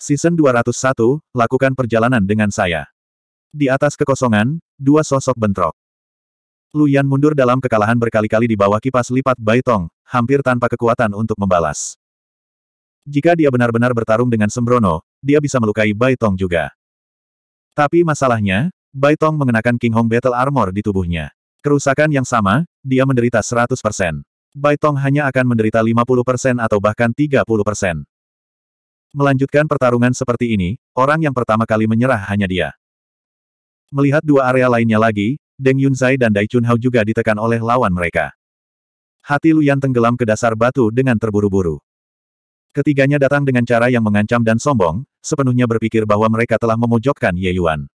Season 201, lakukan perjalanan dengan saya. Di atas kekosongan, dua sosok bentrok. Luyan mundur dalam kekalahan berkali-kali di bawah kipas lipat Baitong, hampir tanpa kekuatan untuk membalas. Jika dia benar-benar bertarung dengan sembrono, dia bisa melukai Baitong juga. Tapi masalahnya, Baitong mengenakan King Hong Battle Armor di tubuhnya. Kerusakan yang sama, dia menderita 100%. Baitong hanya akan menderita 50% atau bahkan 30%. Melanjutkan pertarungan seperti ini, orang yang pertama kali menyerah hanya dia. Melihat dua area lainnya lagi, Deng Yunzai dan Dai Chunhao juga ditekan oleh lawan mereka. Hati Luyan tenggelam ke dasar batu dengan terburu-buru. Ketiganya datang dengan cara yang mengancam dan sombong, sepenuhnya berpikir bahwa mereka telah memojokkan Ye Yuan.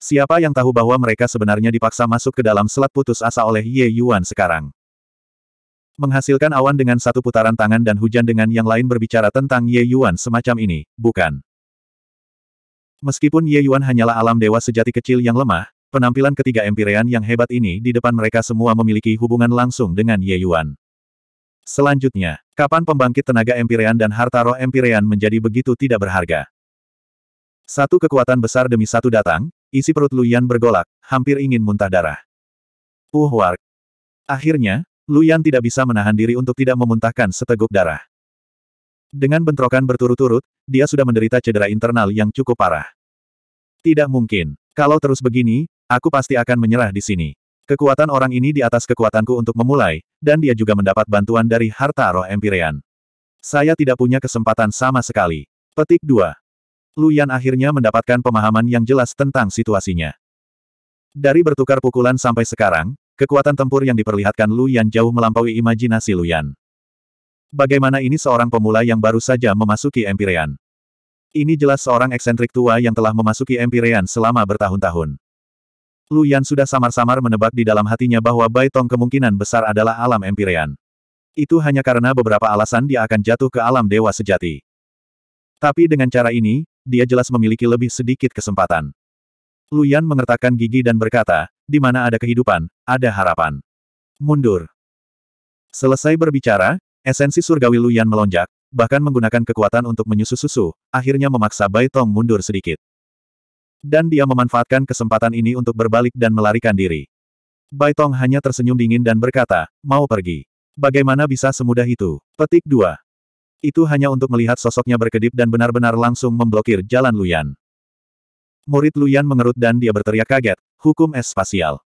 Siapa yang tahu bahwa mereka sebenarnya dipaksa masuk ke dalam selat putus asa oleh Ye Yuan sekarang? Menghasilkan awan dengan satu putaran tangan dan hujan dengan yang lain berbicara tentang Ye Yuan semacam ini, bukan? Meskipun Ye Yuan hanyalah alam dewa sejati kecil yang lemah, penampilan ketiga Empirean yang hebat ini di depan mereka semua memiliki hubungan langsung dengan Ye Yuan. Selanjutnya, kapan pembangkit tenaga Empirean dan harta roh Empirean menjadi begitu tidak berharga? Satu kekuatan besar demi satu datang, isi perut Luyan bergolak, hampir ingin muntah darah. Puh Wark. Akhirnya, Luyan tidak bisa menahan diri untuk tidak memuntahkan seteguk darah. Dengan bentrokan berturut-turut, dia sudah menderita cedera internal yang cukup parah. Tidak mungkin. Kalau terus begini, aku pasti akan menyerah di sini. Kekuatan orang ini di atas kekuatanku untuk memulai, dan dia juga mendapat bantuan dari harta roh Empyrean. Saya tidak punya kesempatan sama sekali. Petik 2. Luyan akhirnya mendapatkan pemahaman yang jelas tentang situasinya. Dari bertukar pukulan sampai sekarang, Kekuatan tempur yang diperlihatkan Lu Yan jauh melampaui imajinasi Lu Yan. Bagaimana ini seorang pemula yang baru saja memasuki Empyrean? Ini jelas seorang eksentrik tua yang telah memasuki Empyrean selama bertahun-tahun. Lu Yan sudah samar-samar menebak di dalam hatinya bahwa Bai Tong kemungkinan besar adalah alam Empyrean. Itu hanya karena beberapa alasan dia akan jatuh ke alam dewa sejati. Tapi dengan cara ini, dia jelas memiliki lebih sedikit kesempatan. Luyan mengertakkan gigi dan berkata, di mana ada kehidupan, ada harapan. Mundur. Selesai berbicara, esensi surgawi Luyan melonjak, bahkan menggunakan kekuatan untuk menyusu-susu, akhirnya memaksa Bai Tong mundur sedikit. Dan dia memanfaatkan kesempatan ini untuk berbalik dan melarikan diri. Bai Tong hanya tersenyum dingin dan berkata, mau pergi. Bagaimana bisa semudah itu? Petik 2. Itu hanya untuk melihat sosoknya berkedip dan benar-benar langsung memblokir jalan Luyan. Murid Luyan mengerut dan dia berteriak kaget, hukum es spasial.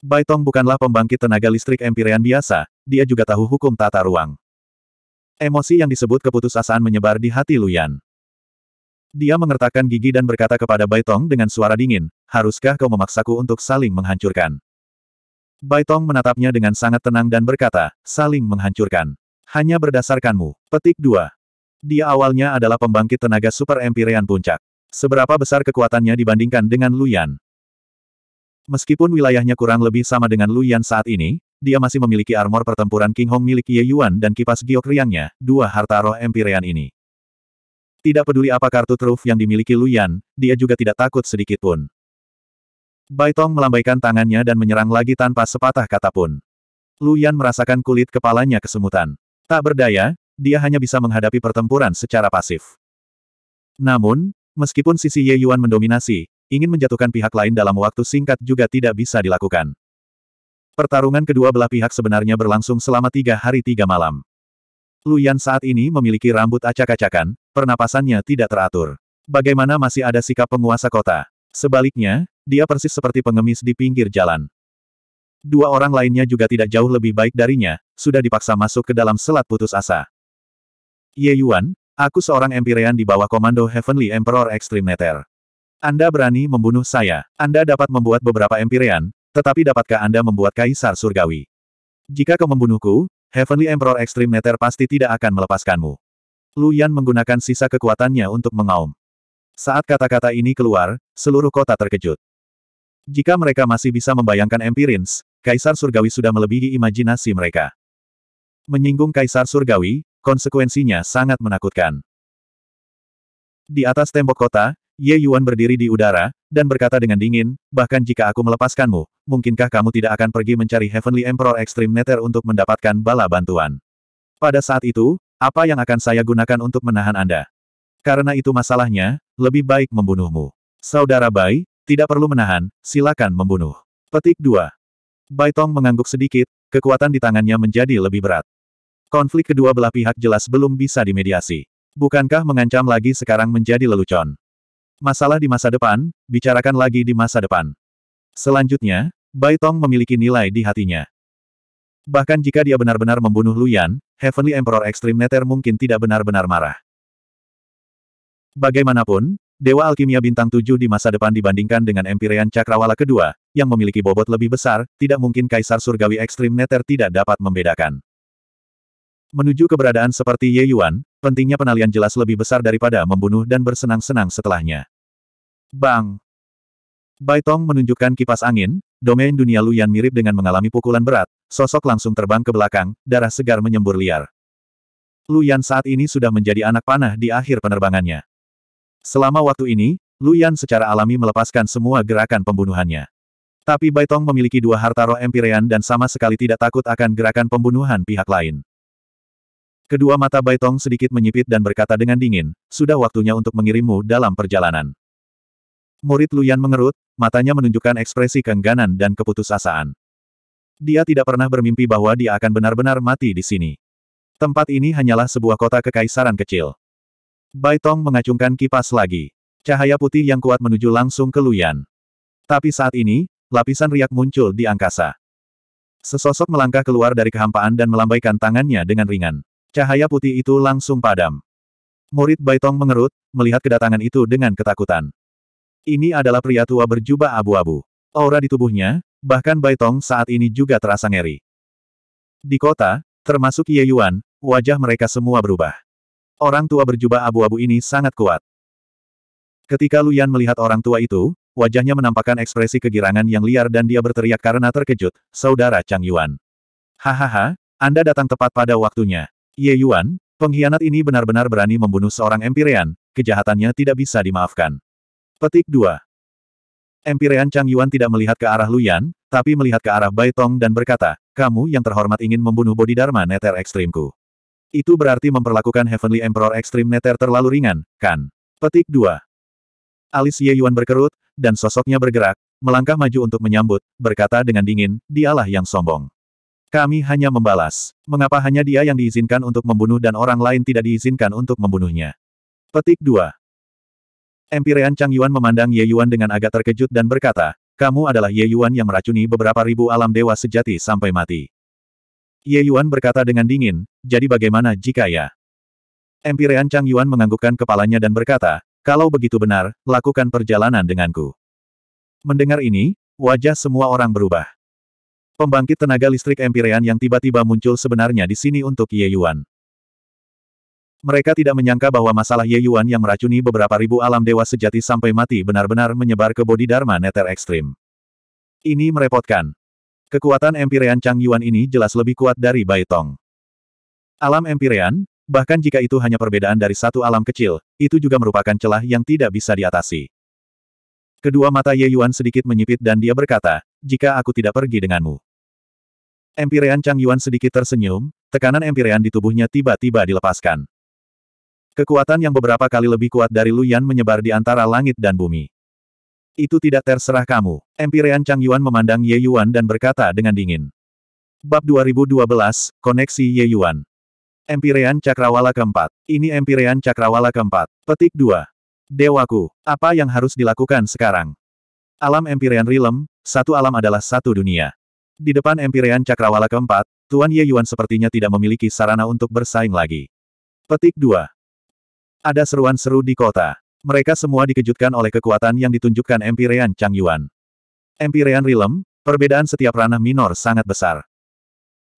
Baitong bukanlah pembangkit tenaga listrik empirian biasa, dia juga tahu hukum tata ruang. Emosi yang disebut keputusasaan menyebar di hati Luyan. Dia mengertakkan gigi dan berkata kepada Baitong dengan suara dingin, haruskah kau memaksaku untuk saling menghancurkan? Baitong menatapnya dengan sangat tenang dan berkata, saling menghancurkan. Hanya berdasarkanmu. Petik 2. Dia awalnya adalah pembangkit tenaga super empirian puncak. Seberapa besar kekuatannya dibandingkan dengan Luyan? Meskipun wilayahnya kurang lebih sama dengan Luyan saat ini, dia masih memiliki armor pertempuran King Hong milik Ye Yuan dan kipas giok riangnya, dua harta roh empirean ini. Tidak peduli apa kartu truf yang dimiliki Luyan, dia juga tidak takut sedikit pun. Baitong melambaikan tangannya dan menyerang lagi tanpa sepatah kata pun. Luyan merasakan kulit kepalanya kesemutan. Tak berdaya, dia hanya bisa menghadapi pertempuran secara pasif. Namun, Meskipun sisi Ye Yuan mendominasi, ingin menjatuhkan pihak lain dalam waktu singkat juga tidak bisa dilakukan. Pertarungan kedua belah pihak sebenarnya berlangsung selama tiga hari tiga malam. Lu Yan saat ini memiliki rambut acak-acakan, pernapasannya tidak teratur. Bagaimana masih ada sikap penguasa kota? Sebaliknya, dia persis seperti pengemis di pinggir jalan. Dua orang lainnya juga tidak jauh lebih baik darinya, sudah dipaksa masuk ke dalam selat putus asa. Ye Yuan, Aku seorang Empyrean di bawah komando Heavenly Emperor Extreme Nether. Anda berani membunuh saya. Anda dapat membuat beberapa Empyrean, tetapi dapatkah Anda membuat Kaisar Surgawi? Jika kau membunuhku, Heavenly Emperor Extreme Nether pasti tidak akan melepaskanmu. Lu Yan menggunakan sisa kekuatannya untuk mengaum. Saat kata-kata ini keluar, seluruh kota terkejut. Jika mereka masih bisa membayangkan Empirins, Kaisar Surgawi sudah melebihi imajinasi mereka. Menyinggung Kaisar Surgawi, konsekuensinya sangat menakutkan. Di atas tembok kota, Ye Yuan berdiri di udara, dan berkata dengan dingin, bahkan jika aku melepaskanmu, mungkinkah kamu tidak akan pergi mencari Heavenly Emperor Extreme Nether untuk mendapatkan bala bantuan? Pada saat itu, apa yang akan saya gunakan untuk menahan Anda? Karena itu masalahnya, lebih baik membunuhmu. Saudara Bai, tidak perlu menahan, silakan membunuh. Petik 2. Tong mengangguk sedikit, kekuatan di tangannya menjadi lebih berat. Konflik kedua belah pihak jelas belum bisa dimediasi. Bukankah mengancam lagi sekarang menjadi lelucon? Masalah di masa depan, bicarakan lagi di masa depan. Selanjutnya, Bai Tong memiliki nilai di hatinya. Bahkan jika dia benar-benar membunuh Luyan, Heavenly Emperor Extreme Nether mungkin tidak benar-benar marah. Bagaimanapun, Dewa Alkimia Bintang 7 di masa depan dibandingkan dengan Empyrean Cakrawala kedua, yang memiliki bobot lebih besar, tidak mungkin Kaisar Surgawi Extreme Nether tidak dapat membedakan. Menuju keberadaan seperti Ye Yuan, pentingnya penalian jelas lebih besar daripada membunuh dan bersenang-senang setelahnya. Bang! Baitong menunjukkan kipas angin, domain dunia Luyan mirip dengan mengalami pukulan berat, sosok langsung terbang ke belakang, darah segar menyembur liar. Luyan saat ini sudah menjadi anak panah di akhir penerbangannya. Selama waktu ini, Luyan secara alami melepaskan semua gerakan pembunuhannya. Tapi Baitong memiliki dua harta roh Empyrean dan sama sekali tidak takut akan gerakan pembunuhan pihak lain. Kedua mata Baitong sedikit menyipit dan berkata dengan dingin, sudah waktunya untuk mengirimmu dalam perjalanan. Murid Luyan mengerut, matanya menunjukkan ekspresi keengganan dan keputusasaan. Dia tidak pernah bermimpi bahwa dia akan benar-benar mati di sini. Tempat ini hanyalah sebuah kota kekaisaran kecil. Baitong mengacungkan kipas lagi. Cahaya putih yang kuat menuju langsung ke Luyan. Tapi saat ini, lapisan riak muncul di angkasa. Sesosok melangkah keluar dari kehampaan dan melambaikan tangannya dengan ringan. Cahaya putih itu langsung padam. Murid Baitong mengerut, melihat kedatangan itu dengan ketakutan. Ini adalah pria tua berjubah abu-abu. Aura di tubuhnya, bahkan Baitong saat ini juga terasa ngeri. Di kota, termasuk Ye Yuan, wajah mereka semua berubah. Orang tua berjubah abu-abu ini sangat kuat. Ketika Luyan melihat orang tua itu, wajahnya menampakkan ekspresi kegirangan yang liar dan dia berteriak karena terkejut, Saudara Chang Yuan. Hahaha, Anda datang tepat pada waktunya. Ye Yuan, pengkhianat ini benar-benar berani membunuh seorang Empyrean, kejahatannya tidak bisa dimaafkan. Petik 2. Empirean Chang Yuan tidak melihat ke arah Luyan, tapi melihat ke arah Bai Tong dan berkata, kamu yang terhormat ingin membunuh Bodhidharma Nether Ekstrimku. Itu berarti memperlakukan Heavenly Emperor Ekstrim Nether terlalu ringan, kan? Petik 2. Alis Ye Yuan berkerut, dan sosoknya bergerak, melangkah maju untuk menyambut, berkata dengan dingin, dialah yang sombong. Kami hanya membalas. Mengapa hanya dia yang diizinkan untuk membunuh dan orang lain tidak diizinkan untuk membunuhnya? Petik 2. Empirean Chang Yuan memandang Ye Yuan dengan agak terkejut dan berkata, kamu adalah Ye Yuan yang meracuni beberapa ribu alam dewa sejati sampai mati. Ye Yuan berkata dengan dingin, jadi bagaimana jika ya? Empirean Chang Yuan menganggukkan kepalanya dan berkata, kalau begitu benar, lakukan perjalanan denganku. Mendengar ini, wajah semua orang berubah. Pembangkit tenaga listrik Empyrean yang tiba-tiba muncul sebenarnya di sini untuk Ye Yuan. Mereka tidak menyangka bahwa masalah Ye Yuan yang meracuni beberapa ribu alam dewa sejati sampai mati benar-benar menyebar ke bodi Bodhidharma Nether Ekstrim. Ini merepotkan. Kekuatan Empyrean Chang Yuan ini jelas lebih kuat dari Bai Tong. Alam Empyrean, bahkan jika itu hanya perbedaan dari satu alam kecil, itu juga merupakan celah yang tidak bisa diatasi. Kedua mata Ye Yuan sedikit menyipit dan dia berkata, jika aku tidak pergi denganmu. Empirean Chang Yuan sedikit tersenyum, tekanan empirean di tubuhnya tiba-tiba dilepaskan. Kekuatan yang beberapa kali lebih kuat dari Lu Yan menyebar di antara langit dan bumi. Itu tidak terserah kamu. Empirean Chang Yuan memandang Ye Yuan dan berkata dengan dingin. Bab 2012, Koneksi Ye Yuan. Empirean Cakrawala keempat. Ini Empirean Cakrawala keempat. Petik 2. Dewaku, apa yang harus dilakukan sekarang? Alam Empirean Rilem. Satu alam adalah satu dunia. Di depan Empirean Cakrawala keempat, Tuan Ye Yuan sepertinya tidak memiliki sarana untuk bersaing lagi. Petik 2. Ada seruan seru di kota. Mereka semua dikejutkan oleh kekuatan yang ditunjukkan Empirean Chang Yuan. Empirean Realm, perbedaan setiap ranah minor sangat besar.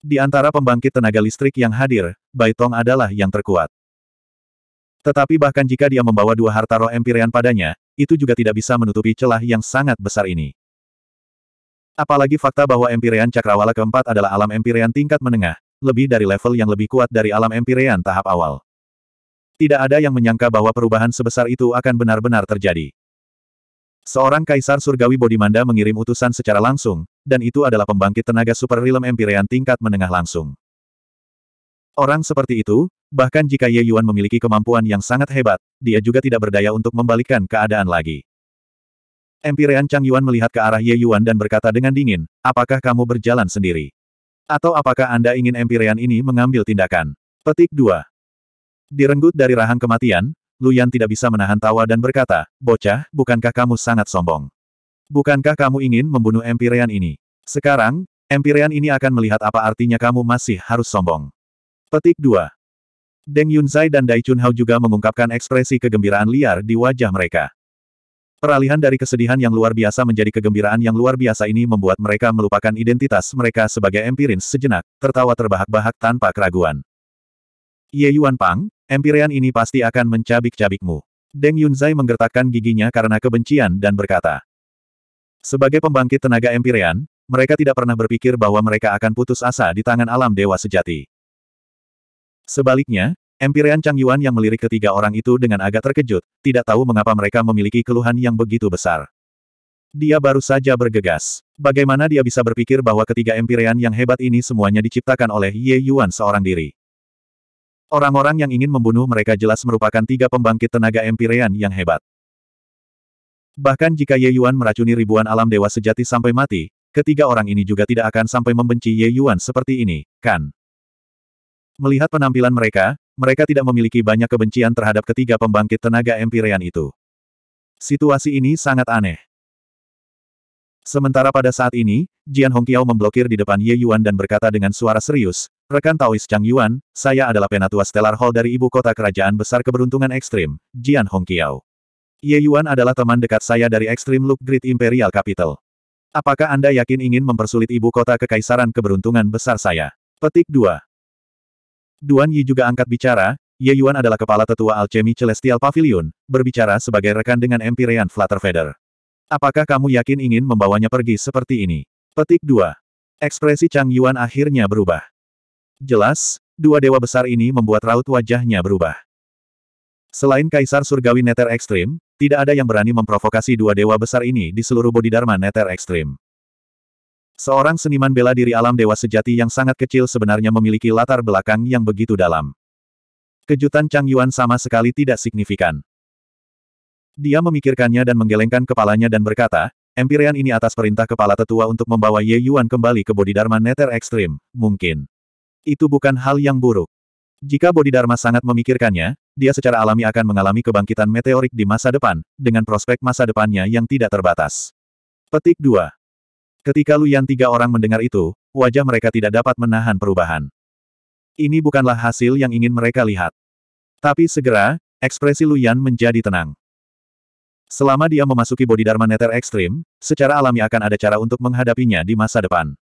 Di antara pembangkit tenaga listrik yang hadir, Baitong adalah yang terkuat. Tetapi bahkan jika dia membawa dua harta roh Empirean padanya, itu juga tidak bisa menutupi celah yang sangat besar ini. Apalagi fakta bahwa Empyrean Cakrawala keempat adalah alam Empyrean tingkat menengah, lebih dari level yang lebih kuat dari alam Empyrean tahap awal. Tidak ada yang menyangka bahwa perubahan sebesar itu akan benar-benar terjadi. Seorang kaisar surgawi Bodhimanda mengirim utusan secara langsung, dan itu adalah pembangkit tenaga super realm Empyrean tingkat menengah langsung. Orang seperti itu, bahkan jika Ye Yuan memiliki kemampuan yang sangat hebat, dia juga tidak berdaya untuk membalikkan keadaan lagi. Empirean Chang Yuan melihat ke arah Ye Yuan dan berkata dengan dingin, apakah kamu berjalan sendiri? Atau apakah Anda ingin Empirean ini mengambil tindakan? Petik 2. Direnggut dari rahang kematian, Lu Yan tidak bisa menahan tawa dan berkata, Bocah, bukankah kamu sangat sombong? Bukankah kamu ingin membunuh Empirean ini? Sekarang, Empirean ini akan melihat apa artinya kamu masih harus sombong. Petik 2. Deng Yunzai dan Dai Chunhao juga mengungkapkan ekspresi kegembiraan liar di wajah mereka. Peralihan dari kesedihan yang luar biasa menjadi kegembiraan yang luar biasa ini membuat mereka melupakan identitas mereka sebagai empirins sejenak, tertawa terbahak-bahak tanpa keraguan. Ye Yuan Pang, empirian ini pasti akan mencabik-cabikmu. Deng Yunzai menggertakkan giginya karena kebencian dan berkata. Sebagai pembangkit tenaga empirian, mereka tidak pernah berpikir bahwa mereka akan putus asa di tangan alam dewa sejati. Sebaliknya, Empirean Chang Yuan yang melirik ketiga orang itu dengan agak terkejut, tidak tahu mengapa mereka memiliki keluhan yang begitu besar. Dia baru saja bergegas. Bagaimana dia bisa berpikir bahwa ketiga Empirean yang hebat ini semuanya diciptakan oleh Ye Yuan seorang diri? Orang-orang yang ingin membunuh mereka jelas merupakan tiga pembangkit tenaga Empirean yang hebat. Bahkan jika Ye Yuan meracuni ribuan alam dewa sejati sampai mati, ketiga orang ini juga tidak akan sampai membenci Ye Yuan seperti ini, kan? Melihat penampilan mereka, mereka tidak memiliki banyak kebencian terhadap ketiga pembangkit tenaga empirean itu. Situasi ini sangat aneh. Sementara pada saat ini, Jian Hongqiao memblokir di depan Ye Yuan dan berkata dengan suara serius, Rekan Taois Chang Yuan, saya adalah penatua Stellar Hall dari Ibu Kota Kerajaan Besar Keberuntungan Ekstrim, Jian Hongqiao. Ye Yuan adalah teman dekat saya dari Ekstrim Look Grid Imperial Capital. Apakah Anda yakin ingin mempersulit Ibu Kota Kekaisaran Keberuntungan Besar saya? Petik 2. Duan Yi juga angkat bicara, Ye Yuan adalah kepala tetua alchemy Celestial Pavilion, berbicara sebagai rekan dengan Empyrean Feather. Apakah kamu yakin ingin membawanya pergi seperti ini? Petik 2. Ekspresi Chang Yuan akhirnya berubah. Jelas, dua dewa besar ini membuat raut wajahnya berubah. Selain Kaisar Surgawi Nether Extreme, tidak ada yang berani memprovokasi dua dewa besar ini di seluruh Bodhidharma Nether Extreme. Seorang seniman bela diri alam dewa sejati yang sangat kecil sebenarnya memiliki latar belakang yang begitu dalam. Kejutan Chang Yuan sama sekali tidak signifikan. Dia memikirkannya dan menggelengkan kepalanya dan berkata, Empirian ini atas perintah kepala tetua untuk membawa Ye Yuan kembali ke Bodhidharma Nether Ekstrim, mungkin. Itu bukan hal yang buruk. Jika Bodhidharma sangat memikirkannya, dia secara alami akan mengalami kebangkitan meteorik di masa depan, dengan prospek masa depannya yang tidak terbatas. Petik 2. Ketika Luyan tiga orang mendengar itu, wajah mereka tidak dapat menahan perubahan. Ini bukanlah hasil yang ingin mereka lihat. Tapi segera, ekspresi Luyan menjadi tenang. Selama dia memasuki Bodhidharma Neter Ekstrim, secara alami akan ada cara untuk menghadapinya di masa depan.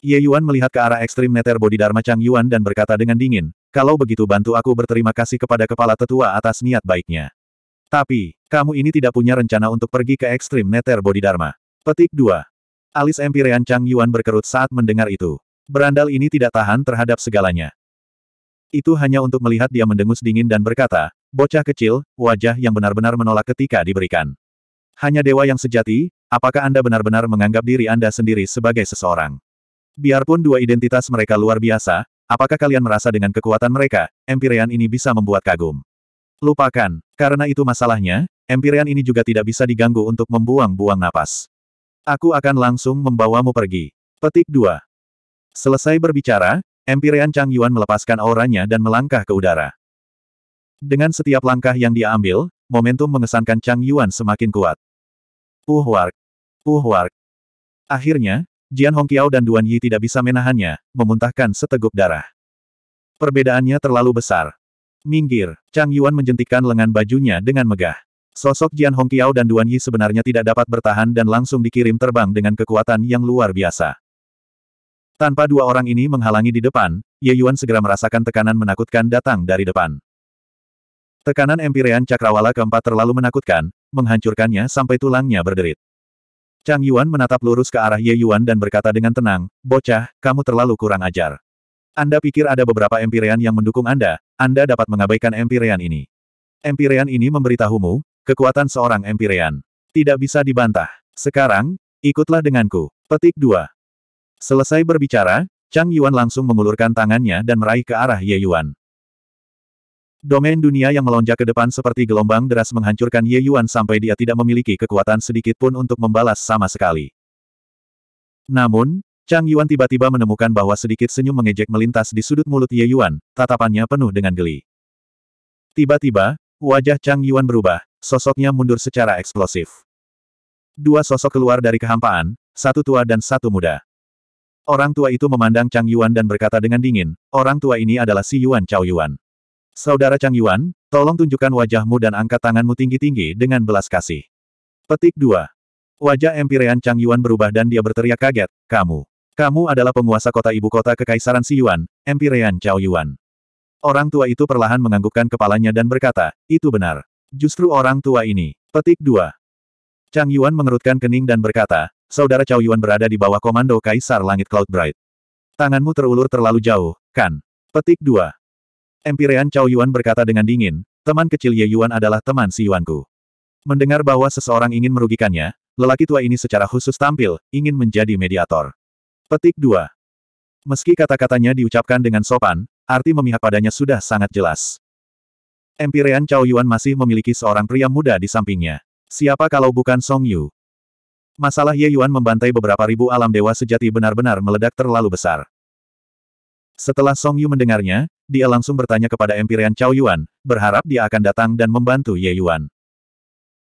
Ye Yuan melihat ke arah ekstrim Neter Bodhidharma Chang Yuan dan berkata dengan dingin, kalau begitu bantu aku berterima kasih kepada kepala tetua atas niat baiknya. Tapi, kamu ini tidak punya rencana untuk pergi ke ekstrim Neter Bodhidharma. Petik 2. Alis empirean Chang Yuan berkerut saat mendengar itu. Berandal ini tidak tahan terhadap segalanya. Itu hanya untuk melihat dia mendengus dingin dan berkata, bocah kecil, wajah yang benar-benar menolak ketika diberikan. Hanya dewa yang sejati, apakah Anda benar-benar menganggap diri Anda sendiri sebagai seseorang? Biarpun dua identitas mereka luar biasa, apakah kalian merasa dengan kekuatan mereka, empirean ini bisa membuat kagum? Lupakan, karena itu masalahnya, empirean ini juga tidak bisa diganggu untuk membuang-buang napas. Aku akan langsung membawamu pergi. Petik 2. Selesai berbicara, Empyrean Chang Yuan melepaskan auranya dan melangkah ke udara. Dengan setiap langkah yang dia ambil, momentum mengesankan Chang Yuan semakin kuat. Uhwark! Uhwark! Akhirnya, Jian Hongqiao dan Duan Yi tidak bisa menahannya, memuntahkan seteguk darah. Perbedaannya terlalu besar. Minggir, Chang Yuan menjentikkan lengan bajunya dengan megah. Sosok Jian Hongqiao dan Duan Yi sebenarnya tidak dapat bertahan dan langsung dikirim terbang dengan kekuatan yang luar biasa. Tanpa dua orang ini menghalangi di depan, Ye Yuan segera merasakan tekanan menakutkan datang dari depan. Tekanan empirean cakrawala keempat terlalu menakutkan, menghancurkannya sampai tulangnya berderit. Chang Yuan menatap lurus ke arah Ye Yuan dan berkata dengan tenang, Bocah, kamu terlalu kurang ajar. Anda pikir ada beberapa empirean yang mendukung Anda, Anda dapat mengabaikan empirean ini. Empirean ini memberitahumu, Kekuatan seorang Empyrean. Tidak bisa dibantah. Sekarang, ikutlah denganku. Petik 2. Selesai berbicara, Chang Yuan langsung mengulurkan tangannya dan meraih ke arah Ye Yuan. Domain dunia yang melonjak ke depan seperti gelombang deras menghancurkan Ye Yuan sampai dia tidak memiliki kekuatan sedikit pun untuk membalas sama sekali. Namun, Chang Yuan tiba-tiba menemukan bahwa sedikit senyum mengejek melintas di sudut mulut Ye Yuan, tatapannya penuh dengan geli. Tiba-tiba, wajah Chang Yuan berubah, sosoknya mundur secara eksplosif. Dua sosok keluar dari kehampaan, satu tua dan satu muda. Orang tua itu memandang Chang Yuan dan berkata dengan dingin, orang tua ini adalah si Yuan Chao Yuan. Saudara Chang Yuan, tolong tunjukkan wajahmu dan angkat tanganmu tinggi-tinggi dengan belas kasih. Petik 2. Wajah empirean Chang Yuan berubah dan dia berteriak kaget, kamu. Kamu adalah penguasa kota ibu kota kekaisaran Si Yuan, empirean Chao Yuan. Orang tua itu perlahan menganggukkan kepalanya dan berkata, itu benar. Justru orang tua ini. Petik 2. Chang Yuan mengerutkan kening dan berkata, Saudara Chao Yuan berada di bawah komando Kaisar Langit Cloud Bright. Tanganmu terulur terlalu jauh, kan? Petik 2. Empirean Chao Yuan berkata dengan dingin, teman kecil Ye Yuan adalah teman si Yuanku. Mendengar bahwa seseorang ingin merugikannya, lelaki tua ini secara khusus tampil, ingin menjadi mediator. Petik 2. Meski kata-katanya diucapkan dengan sopan, arti memihak padanya sudah sangat jelas. Empirean Chao Yuan masih memiliki seorang pria muda di sampingnya. Siapa kalau bukan Song Yu? Masalah Ye Yuan membantai beberapa ribu alam dewa sejati benar-benar meledak terlalu besar. Setelah Song Yu mendengarnya, dia langsung bertanya kepada Empirean Chao Yuan, berharap dia akan datang dan membantu Ye Yuan.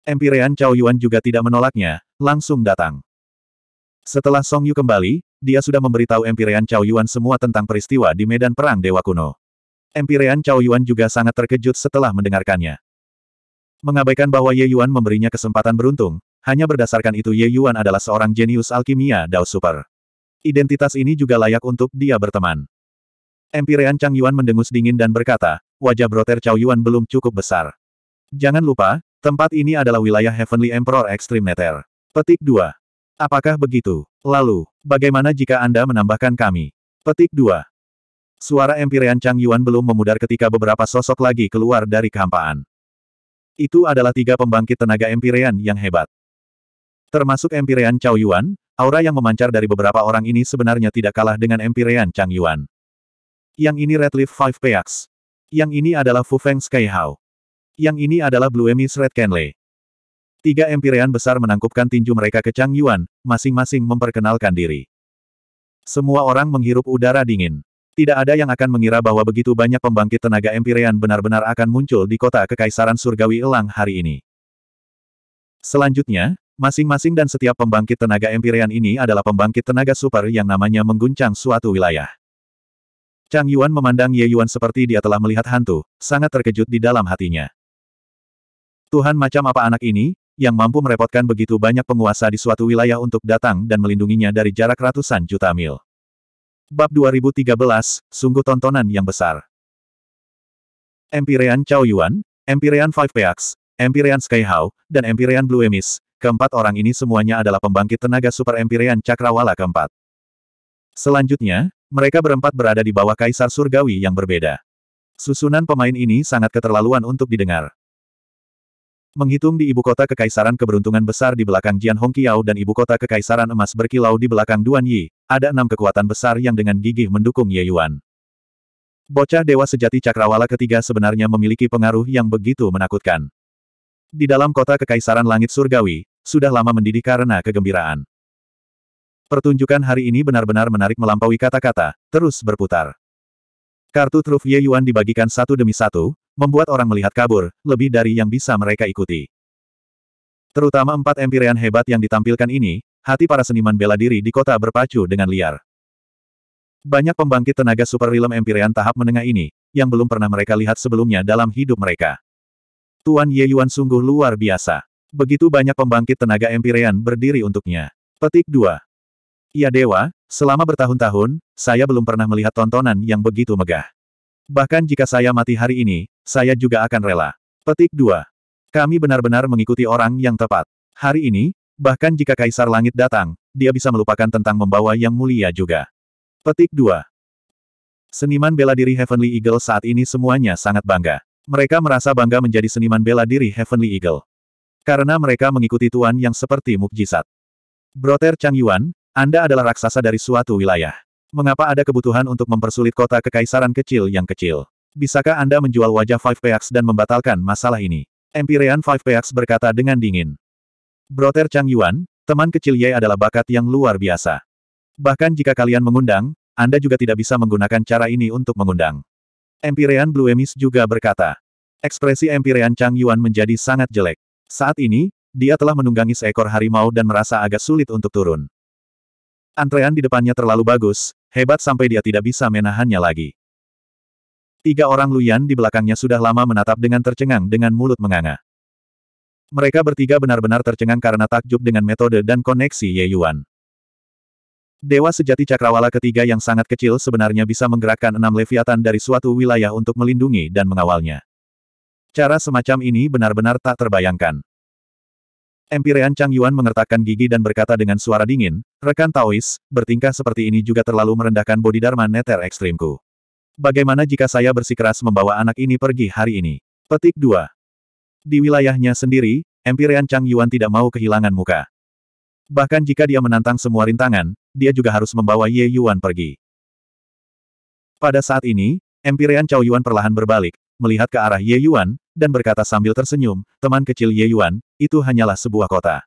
Empirean Chao Yuan juga tidak menolaknya, langsung datang. Setelah Song Yu kembali, dia sudah memberitahu Empirean Chao Yuan semua tentang peristiwa di medan perang Dewa Kuno. Empirean Cao Yuan juga sangat terkejut setelah mendengarkannya. Mengabaikan bahwa Ye Yuan memberinya kesempatan beruntung, hanya berdasarkan itu Ye Yuan adalah seorang jenius alkimia Dao Super. Identitas ini juga layak untuk dia berteman. Empirean Chang Yuan mendengus dingin dan berkata, wajah broter Cao Yuan belum cukup besar. Jangan lupa, tempat ini adalah wilayah Heavenly Emperor Extreme Nether. Petik 2. Apakah begitu? Lalu, bagaimana jika Anda menambahkan kami? Petik 2. Suara empirean Chang Yuan belum memudar ketika beberapa sosok lagi keluar dari kehampaan. Itu adalah tiga pembangkit tenaga empirean yang hebat. Termasuk empirean Chao Yuan, aura yang memancar dari beberapa orang ini sebenarnya tidak kalah dengan empirean Chang Yuan. Yang ini Red Leaf Five Peaks. Yang ini adalah Fu Feng Sky Hao. Yang ini adalah Blue Emis Red Kenley. Tiga empirean besar menangkupkan tinju mereka ke Chang Yuan, masing-masing memperkenalkan diri. Semua orang menghirup udara dingin. Tidak ada yang akan mengira bahwa begitu banyak pembangkit tenaga Empyrean benar-benar akan muncul di kota Kekaisaran Surgawi Elang hari ini. Selanjutnya, masing-masing dan setiap pembangkit tenaga Empyrean ini adalah pembangkit tenaga super yang namanya mengguncang suatu wilayah. Chang Yuan memandang Ye Yuan seperti dia telah melihat hantu, sangat terkejut di dalam hatinya. Tuhan macam apa anak ini, yang mampu merepotkan begitu banyak penguasa di suatu wilayah untuk datang dan melindunginya dari jarak ratusan juta mil. Bab 2013, sungguh tontonan yang besar. Empyrean Chao Yuan, Empyrean Five Peaks, Empyrean Sky Hao, dan Empyrean Blue Emis, keempat orang ini semuanya adalah pembangkit tenaga super Empyrean Cakrawala keempat. Selanjutnya, mereka berempat berada di bawah kaisar surgawi yang berbeda. Susunan pemain ini sangat keterlaluan untuk didengar. Menghitung di ibu kota kekaisaran keberuntungan besar di belakang Jian Hongqiao dan ibu kota kekaisaran emas berkilau di belakang Duan Yi, ada enam kekuatan besar yang dengan gigih mendukung Ye Yuan. Bocah dewa sejati cakrawala ketiga sebenarnya memiliki pengaruh yang begitu menakutkan. Di dalam kota kekaisaran langit surgawi, sudah lama mendidih karena kegembiraan. Pertunjukan hari ini benar-benar menarik melampaui kata-kata, terus berputar. Kartu truf Ye Yuan dibagikan satu demi satu, membuat orang melihat kabur, lebih dari yang bisa mereka ikuti. Terutama empat empirean hebat yang ditampilkan ini, hati para seniman bela diri di kota berpacu dengan liar. Banyak pembangkit tenaga super realm empirean tahap menengah ini, yang belum pernah mereka lihat sebelumnya dalam hidup mereka. Tuan Ye Yuan sungguh luar biasa. Begitu banyak pembangkit tenaga empirean berdiri untuknya. Petik 2. Ya Dewa, selama bertahun-tahun, saya belum pernah melihat tontonan yang begitu megah. Bahkan jika saya mati hari ini, saya juga akan rela. Petik 2. Kami benar-benar mengikuti orang yang tepat. Hari ini, bahkan jika Kaisar Langit datang, dia bisa melupakan tentang membawa yang mulia juga. Petik 2. Seniman bela diri Heavenly Eagle saat ini semuanya sangat bangga. Mereka merasa bangga menjadi seniman bela diri Heavenly Eagle. Karena mereka mengikuti Tuan yang seperti mukjizat. Broter Chang Yuan, Anda adalah raksasa dari suatu wilayah. Mengapa ada kebutuhan untuk mempersulit kota kekaisaran kecil yang kecil? Bisakah Anda menjual wajah Five Peaks dan membatalkan masalah ini? Empirean Five Peaks berkata dengan dingin. Broter Chang Yuan, teman kecil Ye adalah bakat yang luar biasa. Bahkan jika kalian mengundang, Anda juga tidak bisa menggunakan cara ini untuk mengundang. Empirean Blue Emis juga berkata. Ekspresi Empirean Chang Yuan menjadi sangat jelek. Saat ini, dia telah menunggangi seekor harimau dan merasa agak sulit untuk turun. Antrean di depannya terlalu bagus, Hebat sampai dia tidak bisa menahannya lagi. Tiga orang Luyan di belakangnya sudah lama menatap dengan tercengang dengan mulut menganga. Mereka bertiga benar-benar tercengang karena takjub dengan metode dan koneksi Ye Yuan. Dewa sejati cakrawala ketiga yang sangat kecil sebenarnya bisa menggerakkan enam leviatan dari suatu wilayah untuk melindungi dan mengawalnya. Cara semacam ini benar-benar tak terbayangkan. Empirean Chang Yuan mengertakkan gigi dan berkata dengan suara dingin, rekan Taois, bertingkah seperti ini juga terlalu merendahkan bodhidharma neter ekstrimku. Bagaimana jika saya bersikeras membawa anak ini pergi hari ini? Petik 2. Di wilayahnya sendiri, Empirean Chang Yuan tidak mau kehilangan muka. Bahkan jika dia menantang semua rintangan, dia juga harus membawa Ye Yuan pergi. Pada saat ini, Empirean Chao Yuan perlahan berbalik, melihat ke arah Ye Yuan, dan berkata sambil tersenyum, teman kecil Ye Yuan, itu hanyalah sebuah kota.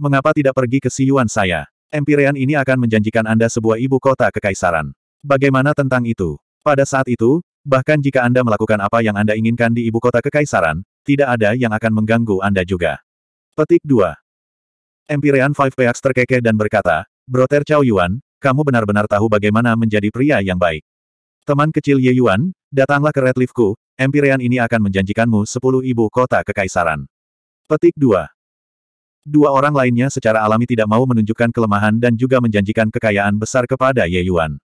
Mengapa tidak pergi ke Si Yuan saya? Empirean ini akan menjanjikan Anda sebuah ibu kota kekaisaran. Bagaimana tentang itu? Pada saat itu, bahkan jika Anda melakukan apa yang Anda inginkan di ibu kota kekaisaran, tidak ada yang akan mengganggu Anda juga. Petik 2. Empirean Five Peaks terkekeh dan berkata, Broter Chao Yuan, kamu benar-benar tahu bagaimana menjadi pria yang baik. Teman kecil Ye Yuan, datanglah ke Red Leafku, Empirean ini akan menjanjikanmu sepuluh ibu kota kekaisaran. Petik 2. Dua orang lainnya secara alami tidak mau menunjukkan kelemahan dan juga menjanjikan kekayaan besar kepada Ye Yuan.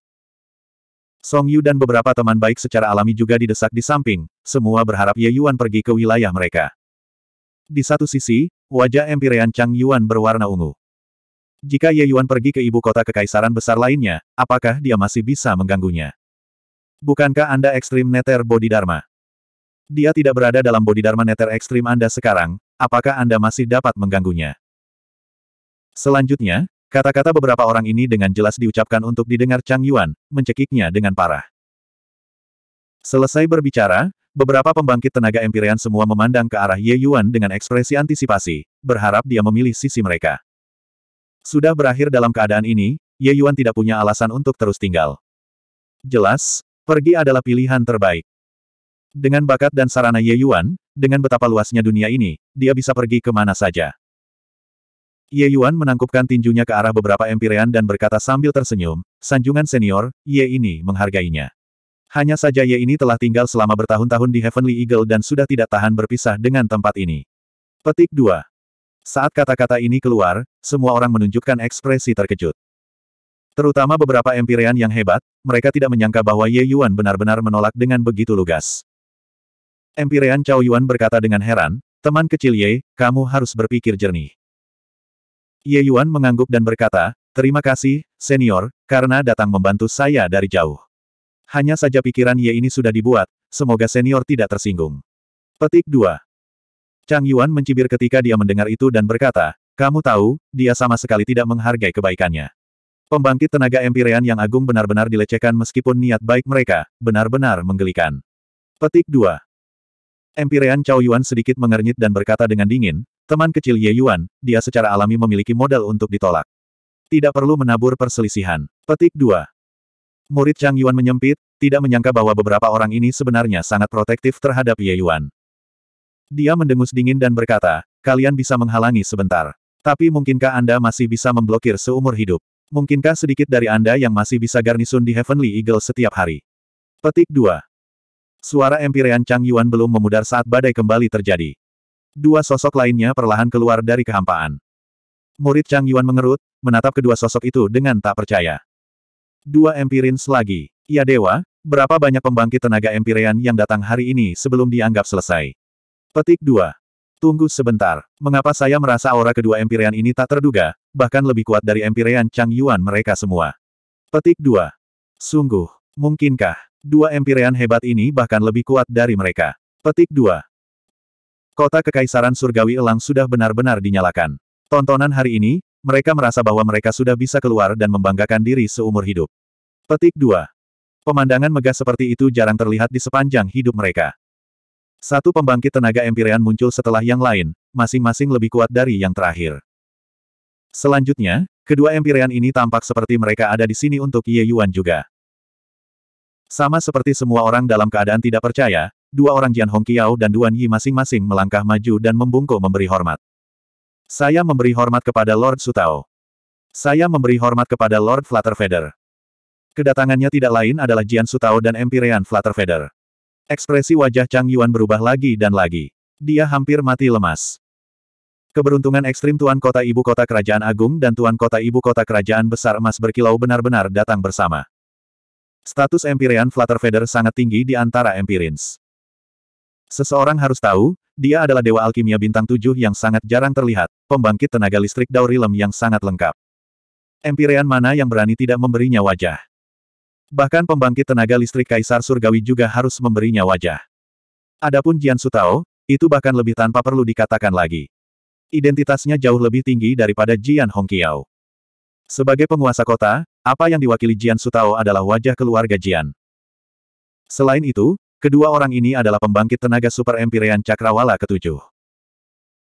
Song Yu dan beberapa teman baik secara alami juga didesak di samping, semua berharap Ye Yuan pergi ke wilayah mereka. Di satu sisi, wajah empirean Chang Yuan berwarna ungu. Jika Ye Yuan pergi ke ibu kota kekaisaran besar lainnya, apakah dia masih bisa mengganggunya? Bukankah Anda ekstrim neter Bodhidharma? Dia tidak berada dalam bodhidharma nether ekstrim Anda sekarang, apakah Anda masih dapat mengganggunya? Selanjutnya, kata-kata beberapa orang ini dengan jelas diucapkan untuk didengar Chang Yuan, mencekiknya dengan parah. Selesai berbicara, beberapa pembangkit tenaga empirian semua memandang ke arah Ye Yuan dengan ekspresi antisipasi, berharap dia memilih sisi mereka. Sudah berakhir dalam keadaan ini, Ye Yuan tidak punya alasan untuk terus tinggal. Jelas, pergi adalah pilihan terbaik. Dengan bakat dan sarana Ye Yuan, dengan betapa luasnya dunia ini, dia bisa pergi ke mana saja. Ye Yuan menangkupkan tinjunya ke arah beberapa empirean dan berkata sambil tersenyum, sanjungan senior, Ye ini menghargainya. Hanya saja Ye ini telah tinggal selama bertahun-tahun di Heavenly Eagle dan sudah tidak tahan berpisah dengan tempat ini. Petik 2. Saat kata-kata ini keluar, semua orang menunjukkan ekspresi terkejut. Terutama beberapa empirean yang hebat, mereka tidak menyangka bahwa Ye Yuan benar-benar menolak dengan begitu lugas. Empirean Cao Yuan berkata dengan heran, teman kecil Ye, kamu harus berpikir jernih. Ye Yuan mengangguk dan berkata, terima kasih, senior, karena datang membantu saya dari jauh. Hanya saja pikiran Ye ini sudah dibuat, semoga senior tidak tersinggung. Petik 2. Chang Yuan mencibir ketika dia mendengar itu dan berkata, kamu tahu, dia sama sekali tidak menghargai kebaikannya. Pembangkit tenaga empirean yang agung benar-benar dilecehkan meskipun niat baik mereka, benar-benar menggelikan. Petik 2. Empirean Cao Yuan sedikit mengernyit dan berkata dengan dingin, teman kecil Ye Yuan, dia secara alami memiliki modal untuk ditolak. Tidak perlu menabur perselisihan. Petik 2. Murid Chang Yuan menyempit, tidak menyangka bahwa beberapa orang ini sebenarnya sangat protektif terhadap Ye Yuan. Dia mendengus dingin dan berkata, kalian bisa menghalangi sebentar. Tapi mungkinkah Anda masih bisa memblokir seumur hidup? Mungkinkah sedikit dari Anda yang masih bisa garnisun di Heavenly Eagle setiap hari? Petik 2. Suara empirean Chang Yuan belum memudar saat badai kembali terjadi. Dua sosok lainnya perlahan keluar dari kehampaan. Murid Chang Yuan mengerut, menatap kedua sosok itu dengan tak percaya. Dua empirins lagi. Ya dewa, berapa banyak pembangkit tenaga empirean yang datang hari ini sebelum dianggap selesai? Petik 2. Tunggu sebentar. Mengapa saya merasa aura kedua empirean ini tak terduga, bahkan lebih kuat dari empirean Chang Yuan mereka semua? Petik 2. Sungguh, mungkinkah? Dua empirean hebat ini bahkan lebih kuat dari mereka. Petik 2. Kota Kekaisaran Surgawi Elang sudah benar-benar dinyalakan. Tontonan hari ini, mereka merasa bahwa mereka sudah bisa keluar dan membanggakan diri seumur hidup. Petik 2. Pemandangan megah seperti itu jarang terlihat di sepanjang hidup mereka. Satu pembangkit tenaga empirean muncul setelah yang lain, masing-masing lebih kuat dari yang terakhir. Selanjutnya, kedua empirean ini tampak seperti mereka ada di sini untuk Ye Yuan juga. Sama seperti semua orang dalam keadaan tidak percaya, dua orang Jian Hongqiao dan Duan Yi masing-masing melangkah maju dan membungkuk memberi hormat. Saya memberi hormat kepada Lord Sutao. Saya memberi hormat kepada Lord Flutterfeather. Kedatangannya tidak lain adalah Jian Sutao dan Empyrean Flutterfeather. Ekspresi wajah Chang Yuan berubah lagi dan lagi. Dia hampir mati lemas. Keberuntungan ekstrim Tuan Kota Ibu Kota Kerajaan Agung dan Tuan Kota Ibu Kota Kerajaan Besar Emas berkilau benar-benar datang bersama. Status Empyrean Flutter Feather sangat tinggi di antara Empyreans. Seseorang harus tahu, dia adalah dewa alkimia bintang tujuh yang sangat jarang terlihat, pembangkit tenaga listrik Daurilem yang sangat lengkap. Empyrean mana yang berani tidak memberinya wajah? Bahkan pembangkit tenaga listrik Kaisar Surgawi juga harus memberinya wajah. Adapun Jian Sutao, itu bahkan lebih tanpa perlu dikatakan lagi. Identitasnya jauh lebih tinggi daripada Jian Hongqiao. Sebagai penguasa kota, apa yang diwakili Jian Sutao adalah wajah keluarga Jian. Selain itu, kedua orang ini adalah pembangkit tenaga super empirean Cakrawala ketujuh.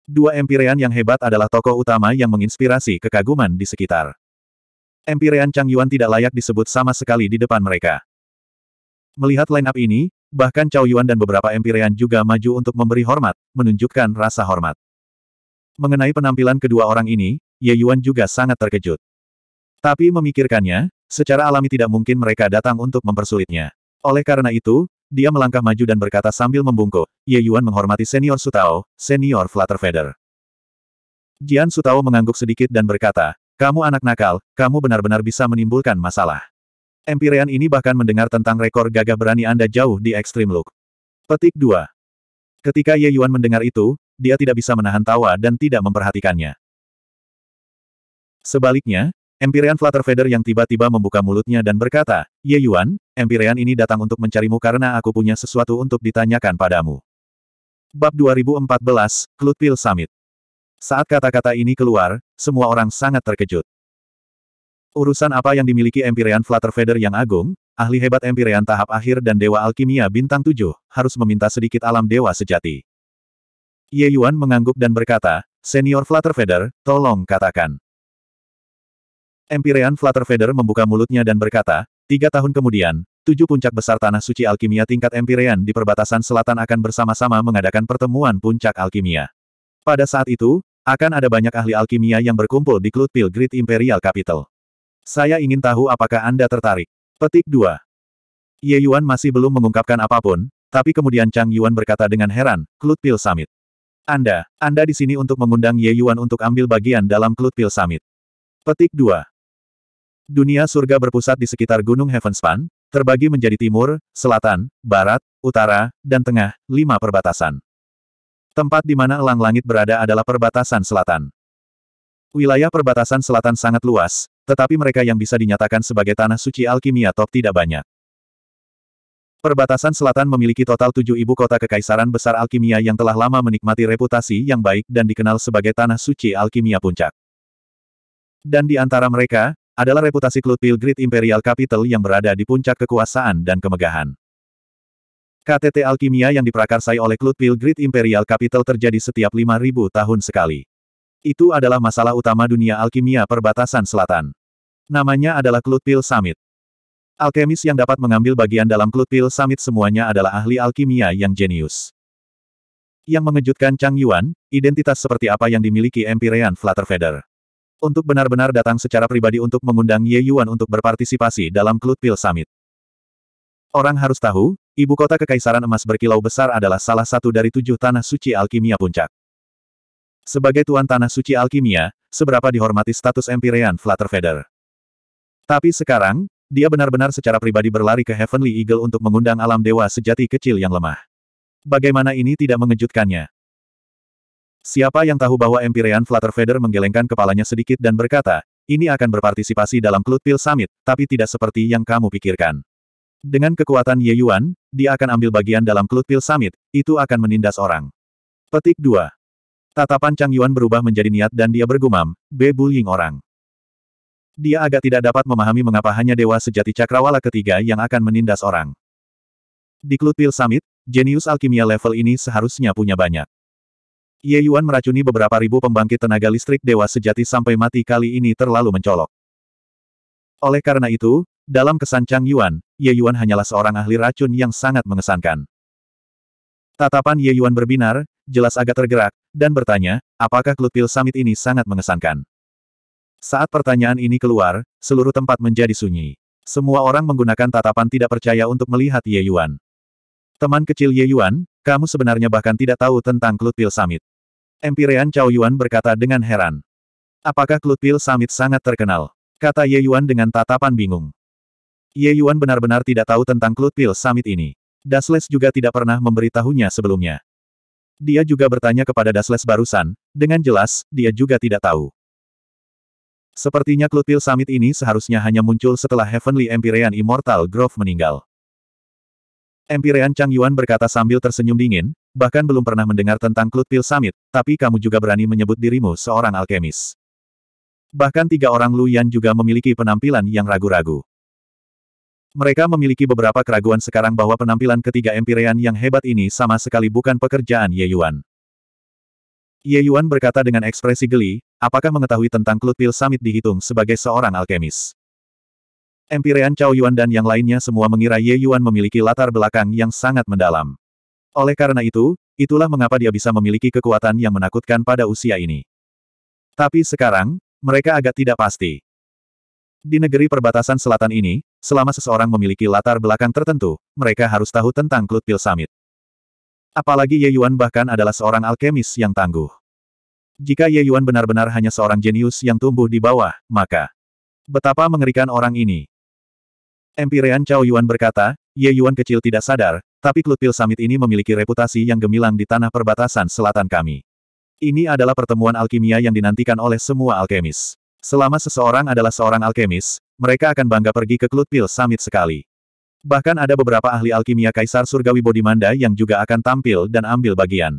Dua Empyrean yang hebat adalah tokoh utama yang menginspirasi kekaguman di sekitar. Empyrean Chang Yuan tidak layak disebut sama sekali di depan mereka. Melihat line-up ini, bahkan Chao Yuan dan beberapa Empyrean juga maju untuk memberi hormat, menunjukkan rasa hormat. Mengenai penampilan kedua orang ini, Ye Yuan juga sangat terkejut. Tapi memikirkannya, secara alami tidak mungkin mereka datang untuk mempersulitnya. Oleh karena itu, dia melangkah maju dan berkata sambil membungkuk, Ye Yuan menghormati senior Sutao, senior Flutterfeather. Jian Sutao mengangguk sedikit dan berkata, kamu anak nakal, kamu benar-benar bisa menimbulkan masalah. Empyrean ini bahkan mendengar tentang rekor gagah berani Anda jauh di Extreme Look. Petik 2. Ketika Ye Yuan mendengar itu, dia tidak bisa menahan tawa dan tidak memperhatikannya. Sebaliknya, Empyrean Flutterfeather yang tiba-tiba membuka mulutnya dan berkata, Ye Yuan, Empyrean ini datang untuk mencarimu karena aku punya sesuatu untuk ditanyakan padamu. Bab 2014, Klutpil Summit Saat kata-kata ini keluar, semua orang sangat terkejut. Urusan apa yang dimiliki Empyrean Flutterfeather yang agung, ahli hebat Empyrean tahap akhir dan Dewa Alkimia bintang 7, harus meminta sedikit alam dewa sejati. Ye Yuan mengangguk dan berkata, Senior Flutterfeather, tolong katakan. Empirean Feather membuka mulutnya dan berkata, tiga tahun kemudian, tujuh puncak besar Tanah Suci Alkimia tingkat Empirean di perbatasan selatan akan bersama-sama mengadakan pertemuan puncak alkimia. Pada saat itu, akan ada banyak ahli alkimia yang berkumpul di Cloudpil Great Imperial Capital. Saya ingin tahu apakah Anda tertarik. Petik 2. Ye Yuan masih belum mengungkapkan apapun, tapi kemudian Chang Yuan berkata dengan heran, Cloudpil Summit. Anda, Anda di sini untuk mengundang Ye Yuan untuk ambil bagian dalam Cloudpil Summit. Petik 2. Dunia surga berpusat di sekitar Gunung Heavenspan, terbagi menjadi timur, selatan, barat, utara, dan tengah, lima perbatasan. Tempat di mana elang langit berada adalah perbatasan selatan. Wilayah perbatasan selatan sangat luas, tetapi mereka yang bisa dinyatakan sebagai tanah suci alkimia top tidak banyak. Perbatasan selatan memiliki total tujuh ibu kota kekaisaran besar alkimia yang telah lama menikmati reputasi yang baik dan dikenal sebagai tanah suci alkimia puncak. Dan di antara mereka, adalah reputasi Cloudfield Grid Imperial Capital yang berada di puncak kekuasaan dan kemegahan. KTT alkimia yang diprakarsai oleh Cloudfield Grid Imperial Capital terjadi setiap 5.000 tahun sekali. Itu adalah masalah utama dunia alkimia perbatasan selatan. Namanya adalah Klut pil Summit. Alkemis yang dapat mengambil bagian dalam Klut pil Summit semuanya adalah ahli alkimia yang jenius. Yang mengejutkan Chang Yuan, identitas seperti apa yang dimiliki Empyrean Flutterfeather untuk benar-benar datang secara pribadi untuk mengundang Ye Yuan untuk berpartisipasi dalam Klut Pil Summit. Orang harus tahu, ibu kota Kekaisaran Emas Berkilau Besar adalah salah satu dari tujuh tanah suci alkimia puncak. Sebagai tuan tanah suci alkimia, seberapa dihormati status Empyrean Feather. Tapi sekarang, dia benar-benar secara pribadi berlari ke Heavenly Eagle untuk mengundang alam dewa sejati kecil yang lemah. Bagaimana ini tidak mengejutkannya? Siapa yang tahu bahwa Empyrean Flutterfeather menggelengkan kepalanya sedikit dan berkata, ini akan berpartisipasi dalam Cloud Pill Summit, tapi tidak seperti yang kamu pikirkan. Dengan kekuatan Ye Yuan, dia akan ambil bagian dalam Cloud Pill Summit, itu akan menindas orang. Petik 2. Tatapan Chang Yuan berubah menjadi niat dan dia bergumam, bullying orang. Dia agak tidak dapat memahami mengapa hanya Dewa Sejati Cakrawala ketiga yang akan menindas orang. Di Cloud Pill Summit, jenius alkimia level ini seharusnya punya banyak. Ye Yuan meracuni beberapa ribu pembangkit tenaga listrik dewa sejati sampai mati kali ini terlalu mencolok. Oleh karena itu, dalam kesan Chang Yuan, Ye Yuan hanyalah seorang ahli racun yang sangat mengesankan. Tatapan Ye Yuan berbinar, jelas agak tergerak, dan bertanya, apakah Klutpil Summit ini sangat mengesankan? Saat pertanyaan ini keluar, seluruh tempat menjadi sunyi. Semua orang menggunakan tatapan tidak percaya untuk melihat Ye Yuan. Teman kecil Ye Yuan, kamu sebenarnya bahkan tidak tahu tentang Klutpil Summit. Empirean Chao Yuan berkata dengan heran. Apakah Klutpil Summit sangat terkenal? Kata Ye Yuan dengan tatapan bingung. Ye Yuan benar-benar tidak tahu tentang Klutpil Summit ini. Dasles juga tidak pernah memberitahunya sebelumnya. Dia juga bertanya kepada Dasles barusan, dengan jelas, dia juga tidak tahu. Sepertinya Klutpil Summit ini seharusnya hanya muncul setelah Heavenly Empyrean Immortal Grove meninggal. Empirean Chang Yuan berkata sambil tersenyum dingin, bahkan belum pernah mendengar tentang Klut Pil Summit, tapi kamu juga berani menyebut dirimu seorang alkemis. Bahkan tiga orang Lu Yan juga memiliki penampilan yang ragu-ragu. Mereka memiliki beberapa keraguan sekarang bahwa penampilan ketiga Empirean yang hebat ini sama sekali bukan pekerjaan Ye Yuan. Ye Yuan berkata dengan ekspresi geli, apakah mengetahui tentang Klut Pil Summit dihitung sebagai seorang alkemis? Empirean Cao Yuan dan yang lainnya semua mengira Ye Yuan memiliki latar belakang yang sangat mendalam. Oleh karena itu, itulah mengapa dia bisa memiliki kekuatan yang menakutkan pada usia ini. Tapi sekarang, mereka agak tidak pasti. Di negeri perbatasan selatan ini, selama seseorang memiliki latar belakang tertentu, mereka harus tahu tentang Klut Pil Summit. Apalagi Ye Yuan bahkan adalah seorang alkemis yang tangguh. Jika Ye Yuan benar-benar hanya seorang jenius yang tumbuh di bawah, maka betapa mengerikan orang ini. Empirean Cao Yuan berkata, Ye Yuan kecil tidak sadar, tapi Klutpil Summit ini memiliki reputasi yang gemilang di tanah perbatasan selatan kami. Ini adalah pertemuan alkimia yang dinantikan oleh semua alkemis. Selama seseorang adalah seorang alkemis, mereka akan bangga pergi ke Klutpil Summit sekali. Bahkan ada beberapa ahli alkimia Kaisar Surgawi Bodimanda yang juga akan tampil dan ambil bagian.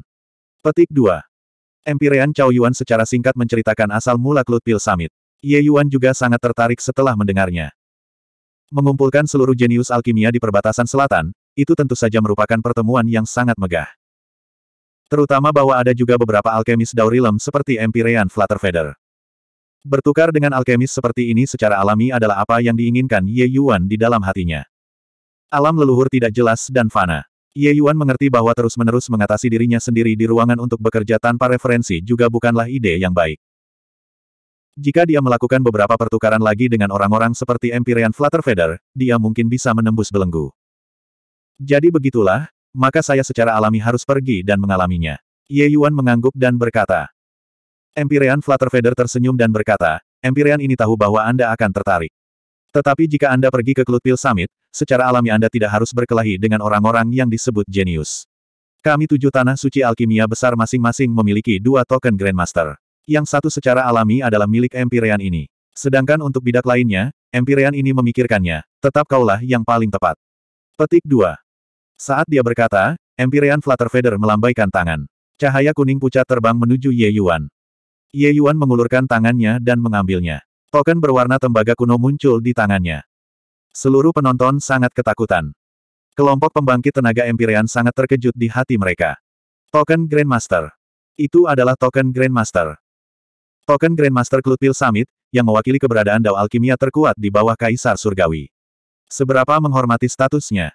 Petik 2. Empirean Cao Yuan secara singkat menceritakan asal mula Klutpil Summit. Ye Yuan juga sangat tertarik setelah mendengarnya. Mengumpulkan seluruh jenius alkimia di perbatasan selatan, itu tentu saja merupakan pertemuan yang sangat megah. Terutama bahwa ada juga beberapa alkemis Daurilem seperti Empyrean Flutterfeather. Bertukar dengan alkemis seperti ini secara alami adalah apa yang diinginkan Ye Yuan di dalam hatinya. Alam leluhur tidak jelas dan fana. Ye Yuan mengerti bahwa terus-menerus mengatasi dirinya sendiri di ruangan untuk bekerja tanpa referensi juga bukanlah ide yang baik. Jika dia melakukan beberapa pertukaran lagi dengan orang-orang seperti Empyrean Flutterfeather, dia mungkin bisa menembus belenggu. Jadi begitulah, maka saya secara alami harus pergi dan mengalaminya. Ye Yuan mengangguk dan berkata. Empyrean Flutterfeather tersenyum dan berkata, Empyrean ini tahu bahwa Anda akan tertarik. Tetapi jika Anda pergi ke Klutpil Summit, secara alami Anda tidak harus berkelahi dengan orang-orang yang disebut jenius. Kami tujuh tanah suci alkimia besar masing-masing memiliki dua token Grandmaster yang satu secara alami adalah milik Empirean ini. Sedangkan untuk bidak lainnya, Empirean ini memikirkannya, tetap kaulah yang paling tepat. Petik 2. Saat dia berkata, Empirean Flutterfeder melambaikan tangan. Cahaya kuning pucat terbang menuju Ye Yuan. Ye Yuan mengulurkan tangannya dan mengambilnya. Token berwarna tembaga kuno muncul di tangannya. Seluruh penonton sangat ketakutan. Kelompok pembangkit tenaga Empyrean sangat terkejut di hati mereka. Token Grandmaster. Itu adalah token Grandmaster. Token Grandmaster Klutil Summit, yang mewakili keberadaan Dao Alkimia terkuat di bawah Kaisar Surgawi. Seberapa menghormati statusnya?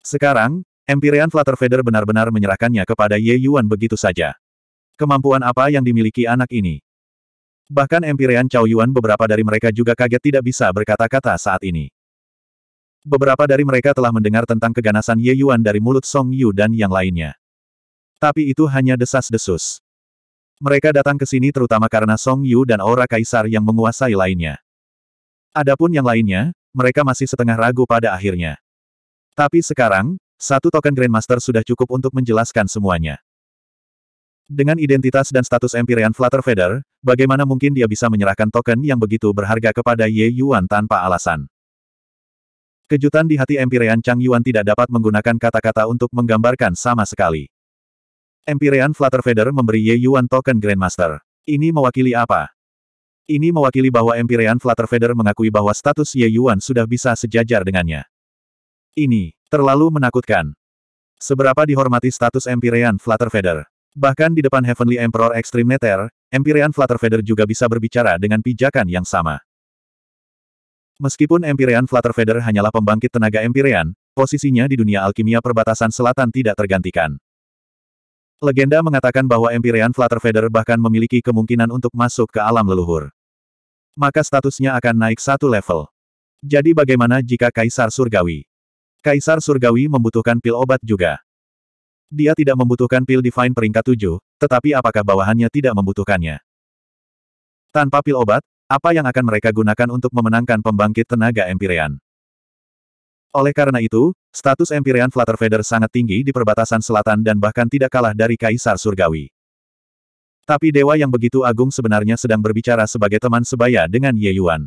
Sekarang, Empyrean Flutter Feather benar-benar menyerahkannya kepada Ye Yuan begitu saja. Kemampuan apa yang dimiliki anak ini? Bahkan Empyrean Chao Yuan beberapa dari mereka juga kaget tidak bisa berkata-kata saat ini. Beberapa dari mereka telah mendengar tentang keganasan Ye Yuan dari mulut Song Yu dan yang lainnya. Tapi itu hanya desas-desus. Mereka datang ke sini terutama karena Song Yu dan aura kaisar yang menguasai lainnya. Adapun yang lainnya, mereka masih setengah ragu pada akhirnya. Tapi sekarang, satu token Grandmaster sudah cukup untuk menjelaskan semuanya. Dengan identitas dan status Empyrean Flutter Feather, bagaimana mungkin dia bisa menyerahkan token yang begitu berharga kepada Ye Yuan tanpa alasan? Kejutan di hati Empyrean Chang Yuan tidak dapat menggunakan kata-kata untuk menggambarkan sama sekali. Empyrean Feather memberi Ye Yuan token Grandmaster. Ini mewakili apa? Ini mewakili bahwa Empyrean Feather mengakui bahwa status Ye Yuan sudah bisa sejajar dengannya. Ini, terlalu menakutkan. Seberapa dihormati status Empyrean Feather? Bahkan di depan Heavenly Emperor Extreme Nether, Empyrean Feather juga bisa berbicara dengan pijakan yang sama. Meskipun Empyrean Feather hanyalah pembangkit tenaga Empyrean, posisinya di dunia alkimia perbatasan selatan tidak tergantikan. Legenda mengatakan bahwa Empyrean Feather bahkan memiliki kemungkinan untuk masuk ke alam leluhur. Maka statusnya akan naik satu level. Jadi bagaimana jika Kaisar Surgawi? Kaisar Surgawi membutuhkan pil obat juga. Dia tidak membutuhkan pil Divine peringkat 7, tetapi apakah bawahannya tidak membutuhkannya? Tanpa pil obat, apa yang akan mereka gunakan untuk memenangkan pembangkit tenaga Empyrean? Oleh karena itu, Status Empyrean Flutter Feather sangat tinggi di perbatasan selatan dan bahkan tidak kalah dari Kaisar Surgawi. Tapi dewa yang begitu agung sebenarnya sedang berbicara sebagai teman sebaya dengan Ye Yuan.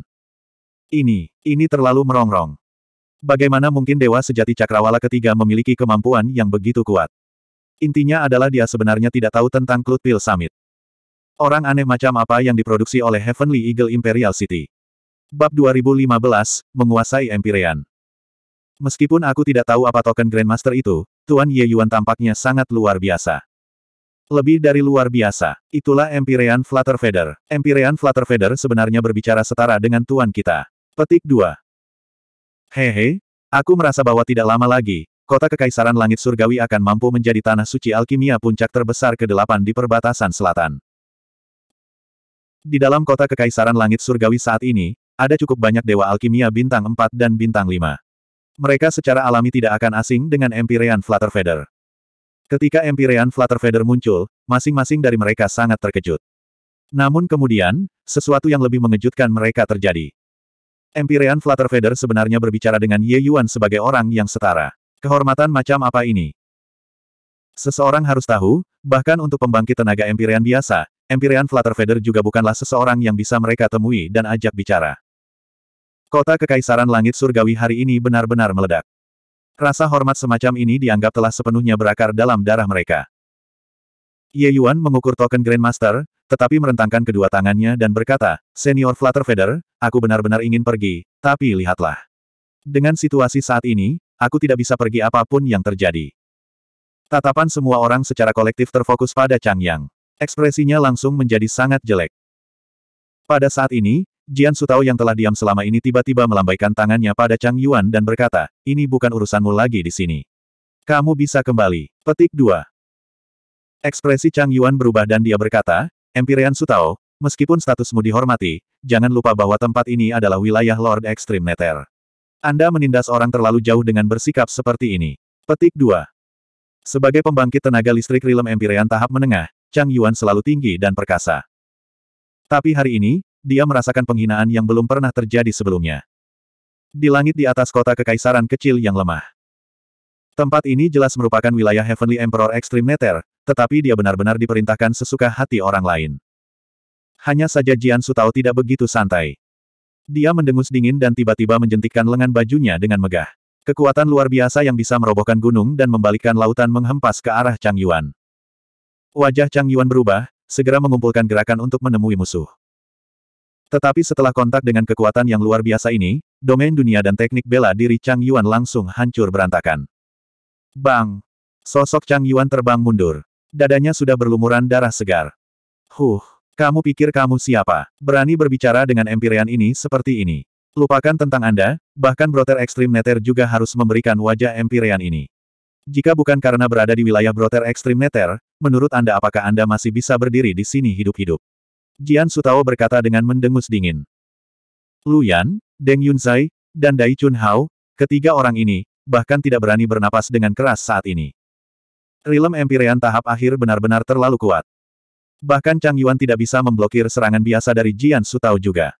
Ini, ini terlalu merongrong. Bagaimana mungkin dewa sejati cakrawala ketiga memiliki kemampuan yang begitu kuat? Intinya adalah dia sebenarnya tidak tahu tentang Cloud Pill Summit. Orang aneh macam apa yang diproduksi oleh Heavenly Eagle Imperial City. Bab 2015, Menguasai Empyrean. Meskipun aku tidak tahu apa token Grandmaster itu, Tuan Ye Yuan tampaknya sangat luar biasa. Lebih dari luar biasa, itulah Empyrean Feather. Empyrean Feather sebenarnya berbicara setara dengan tuan kita. Petik 2. Hehe, aku merasa bahwa tidak lama lagi, kota Kekaisaran Langit Surgawi akan mampu menjadi tanah suci alkimia puncak terbesar ke-8 di perbatasan selatan. Di dalam kota Kekaisaran Langit Surgawi saat ini, ada cukup banyak dewa alkimia bintang 4 dan bintang 5 mereka secara alami tidak akan asing dengan Empyrean Flutterfeather. Ketika Empyrean Flutterfeather muncul, masing-masing dari mereka sangat terkejut. Namun kemudian, sesuatu yang lebih mengejutkan mereka terjadi. Empyrean Flutterfeather sebenarnya berbicara dengan Ye Yuan sebagai orang yang setara. Kehormatan macam apa ini? Seseorang harus tahu, bahkan untuk pembangkit tenaga Empyrean biasa, Empyrean Flutterfeather juga bukanlah seseorang yang bisa mereka temui dan ajak bicara. Kota Kekaisaran Langit Surgawi hari ini benar-benar meledak. Rasa hormat semacam ini dianggap telah sepenuhnya berakar dalam darah mereka. Ye Yuan mengukur token Grandmaster, tetapi merentangkan kedua tangannya dan berkata, Senior flutter feather aku benar-benar ingin pergi, tapi lihatlah. Dengan situasi saat ini, aku tidak bisa pergi apapun yang terjadi. Tatapan semua orang secara kolektif terfokus pada Chang Yang. Ekspresinya langsung menjadi sangat jelek. Pada saat ini, Jian Sutao yang telah diam selama ini tiba-tiba melambaikan tangannya pada Chang Yuan dan berkata, ini bukan urusanmu lagi di sini. Kamu bisa kembali. Petik 2. Ekspresi Chang Yuan berubah dan dia berkata, Empyrean Sutao, meskipun statusmu dihormati, jangan lupa bahwa tempat ini adalah wilayah Lord Extreme Nether. Anda menindas orang terlalu jauh dengan bersikap seperti ini. Petik 2. Sebagai pembangkit tenaga listrik Rilem Empyrean tahap menengah, Chang Yuan selalu tinggi dan perkasa. Tapi hari ini, dia merasakan penghinaan yang belum pernah terjadi sebelumnya. Di langit di atas kota kekaisaran kecil yang lemah. Tempat ini jelas merupakan wilayah Heavenly Emperor Extreme Nether, tetapi dia benar-benar diperintahkan sesuka hati orang lain. Hanya saja Jian Sutao tidak begitu santai. Dia mendengus dingin dan tiba-tiba menjentikkan lengan bajunya dengan megah. Kekuatan luar biasa yang bisa merobohkan gunung dan membalikkan lautan menghempas ke arah Chang Yuan. Wajah Chang Yuan berubah, segera mengumpulkan gerakan untuk menemui musuh. Tetapi setelah kontak dengan kekuatan yang luar biasa ini, domain dunia dan teknik bela diri Chang Yuan langsung hancur berantakan. Bang! Sosok Chang Yuan terbang mundur. Dadanya sudah berlumuran darah segar. Huh! Kamu pikir kamu siapa? Berani berbicara dengan empirian ini seperti ini. Lupakan tentang Anda, bahkan Brother Extreme Neter juga harus memberikan wajah empirian ini. Jika bukan karena berada di wilayah Brother Extreme Neter, menurut Anda apakah Anda masih bisa berdiri di sini hidup-hidup? Jian Sutao berkata dengan mendengus dingin. Lu Yan, Deng Yunzai, dan Dai Chun Hao, ketiga orang ini, bahkan tidak berani bernapas dengan keras saat ini. Rilem Empyrean tahap akhir benar-benar terlalu kuat. Bahkan Chang Yuan tidak bisa memblokir serangan biasa dari Jian Sutao juga.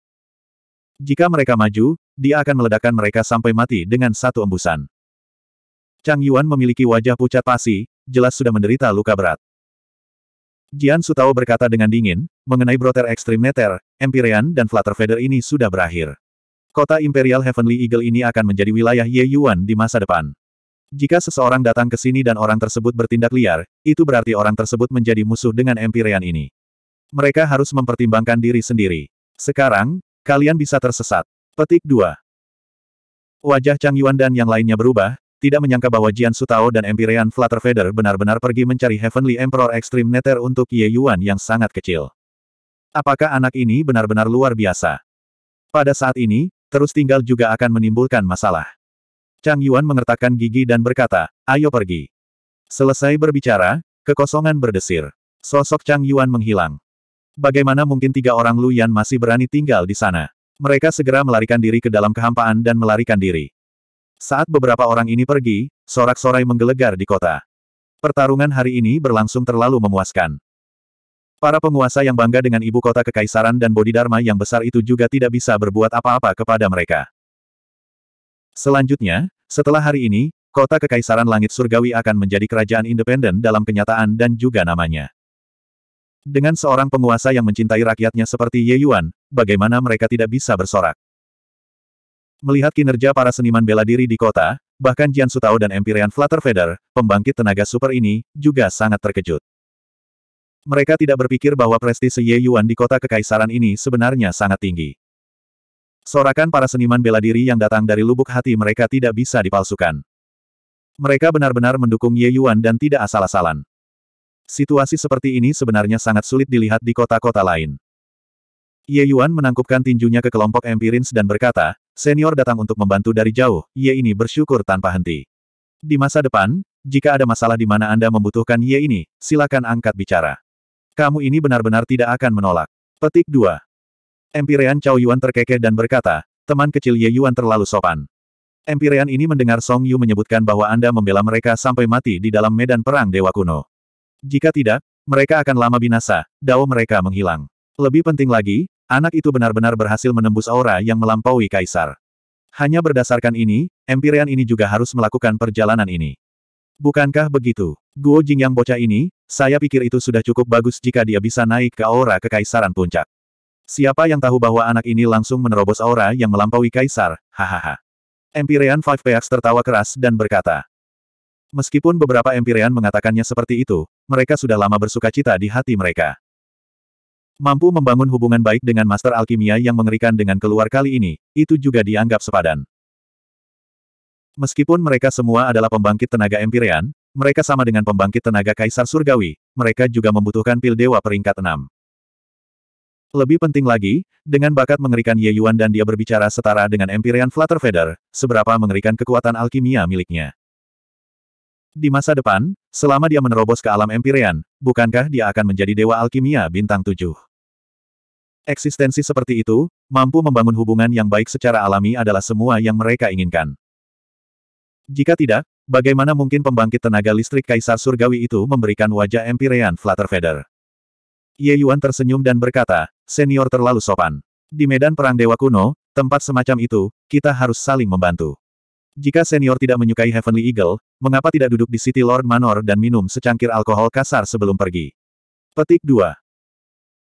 Jika mereka maju, dia akan meledakkan mereka sampai mati dengan satu embusan. Chang Yuan memiliki wajah pucat pasi, jelas sudah menderita luka berat. Jian Sutao berkata dengan dingin, mengenai Brother Extreme Nether, Empyrean dan Flutter Feather ini sudah berakhir. Kota Imperial Heavenly Eagle ini akan menjadi wilayah Ye Yuan di masa depan. Jika seseorang datang ke sini dan orang tersebut bertindak liar, itu berarti orang tersebut menjadi musuh dengan Empyrean ini. Mereka harus mempertimbangkan diri sendiri. Sekarang, kalian bisa tersesat. Petik 2. Wajah Chang Yuan dan yang lainnya berubah, tidak menyangka bahwa Jian Sutao dan Empyrean Flutterfeather benar-benar pergi mencari Heavenly Emperor Extreme Nether untuk Ye Yuan yang sangat kecil. Apakah anak ini benar-benar luar biasa? Pada saat ini, terus tinggal juga akan menimbulkan masalah. Chang Yuan mengertakkan gigi dan berkata, ayo pergi. Selesai berbicara, kekosongan berdesir. Sosok Chang Yuan menghilang. Bagaimana mungkin tiga orang Lu Yan masih berani tinggal di sana? Mereka segera melarikan diri ke dalam kehampaan dan melarikan diri. Saat beberapa orang ini pergi, sorak-sorai menggelegar di kota. Pertarungan hari ini berlangsung terlalu memuaskan. Para penguasa yang bangga dengan ibu kota kekaisaran dan bodhidharma yang besar itu juga tidak bisa berbuat apa-apa kepada mereka. Selanjutnya, setelah hari ini, kota kekaisaran langit surgawi akan menjadi kerajaan independen dalam kenyataan dan juga namanya. Dengan seorang penguasa yang mencintai rakyatnya seperti Ye Yuan, bagaimana mereka tidak bisa bersorak? Melihat kinerja para seniman bela diri di kota, bahkan Jian Sutao dan Empyrean Feather, pembangkit tenaga super ini, juga sangat terkejut. Mereka tidak berpikir bahwa prestise Ye Yuan di kota kekaisaran ini sebenarnya sangat tinggi. Sorakan para seniman bela diri yang datang dari lubuk hati mereka tidak bisa dipalsukan. Mereka benar-benar mendukung Ye Yuan dan tidak asal-asalan. Situasi seperti ini sebenarnya sangat sulit dilihat di kota-kota lain. Ye Yuan menangkupkan tinjunya ke kelompok Empirins dan berkata, Senior datang untuk membantu dari jauh, Ye ini bersyukur tanpa henti. Di masa depan, jika ada masalah di mana Anda membutuhkan Ye ini, silakan angkat bicara. Kamu ini benar-benar tidak akan menolak. Petik 2. Empirean Chao Yuan terkekeh dan berkata, teman kecil Ye Yuan terlalu sopan. Empirean ini mendengar Song Yu menyebutkan bahwa Anda membela mereka sampai mati di dalam medan perang Dewa Kuno. Jika tidak, mereka akan lama binasa, dao mereka menghilang. Lebih penting lagi, Anak itu benar-benar berhasil menembus aura yang melampaui kaisar. Hanya berdasarkan ini, Empyrean ini juga harus melakukan perjalanan ini. Bukankah begitu? Guo Jing yang bocah ini, saya pikir itu sudah cukup bagus jika dia bisa naik ke aura kekaisaran puncak. Siapa yang tahu bahwa anak ini langsung menerobos aura yang melampaui kaisar, hahaha. Empyrean Five Peaks tertawa keras dan berkata. Meskipun beberapa Empyrean mengatakannya seperti itu, mereka sudah lama bersuka cita di hati mereka. Mampu membangun hubungan baik dengan Master Alkimia yang mengerikan dengan keluar kali ini, itu juga dianggap sepadan. Meskipun mereka semua adalah pembangkit tenaga empyrean, mereka sama dengan pembangkit tenaga Kaisar Surgawi, mereka juga membutuhkan pil dewa peringkat 6. Lebih penting lagi, dengan bakat mengerikan Ye Yuan dan dia berbicara setara dengan Empyrean Flutter Feather, seberapa mengerikan kekuatan alkimia miliknya. Di masa depan, selama dia menerobos ke alam Empyrean, bukankah dia akan menjadi Dewa Alkimia Bintang 7? Eksistensi seperti itu, mampu membangun hubungan yang baik secara alami adalah semua yang mereka inginkan. Jika tidak, bagaimana mungkin pembangkit tenaga listrik Kaisar Surgawi itu memberikan wajah Empyrean Flutterfeder? Ye Yuan tersenyum dan berkata, senior terlalu sopan. Di medan perang dewa kuno, tempat semacam itu, kita harus saling membantu. Jika senior tidak menyukai Heavenly Eagle, mengapa tidak duduk di City Lord Manor dan minum secangkir alkohol kasar sebelum pergi? Petik 2.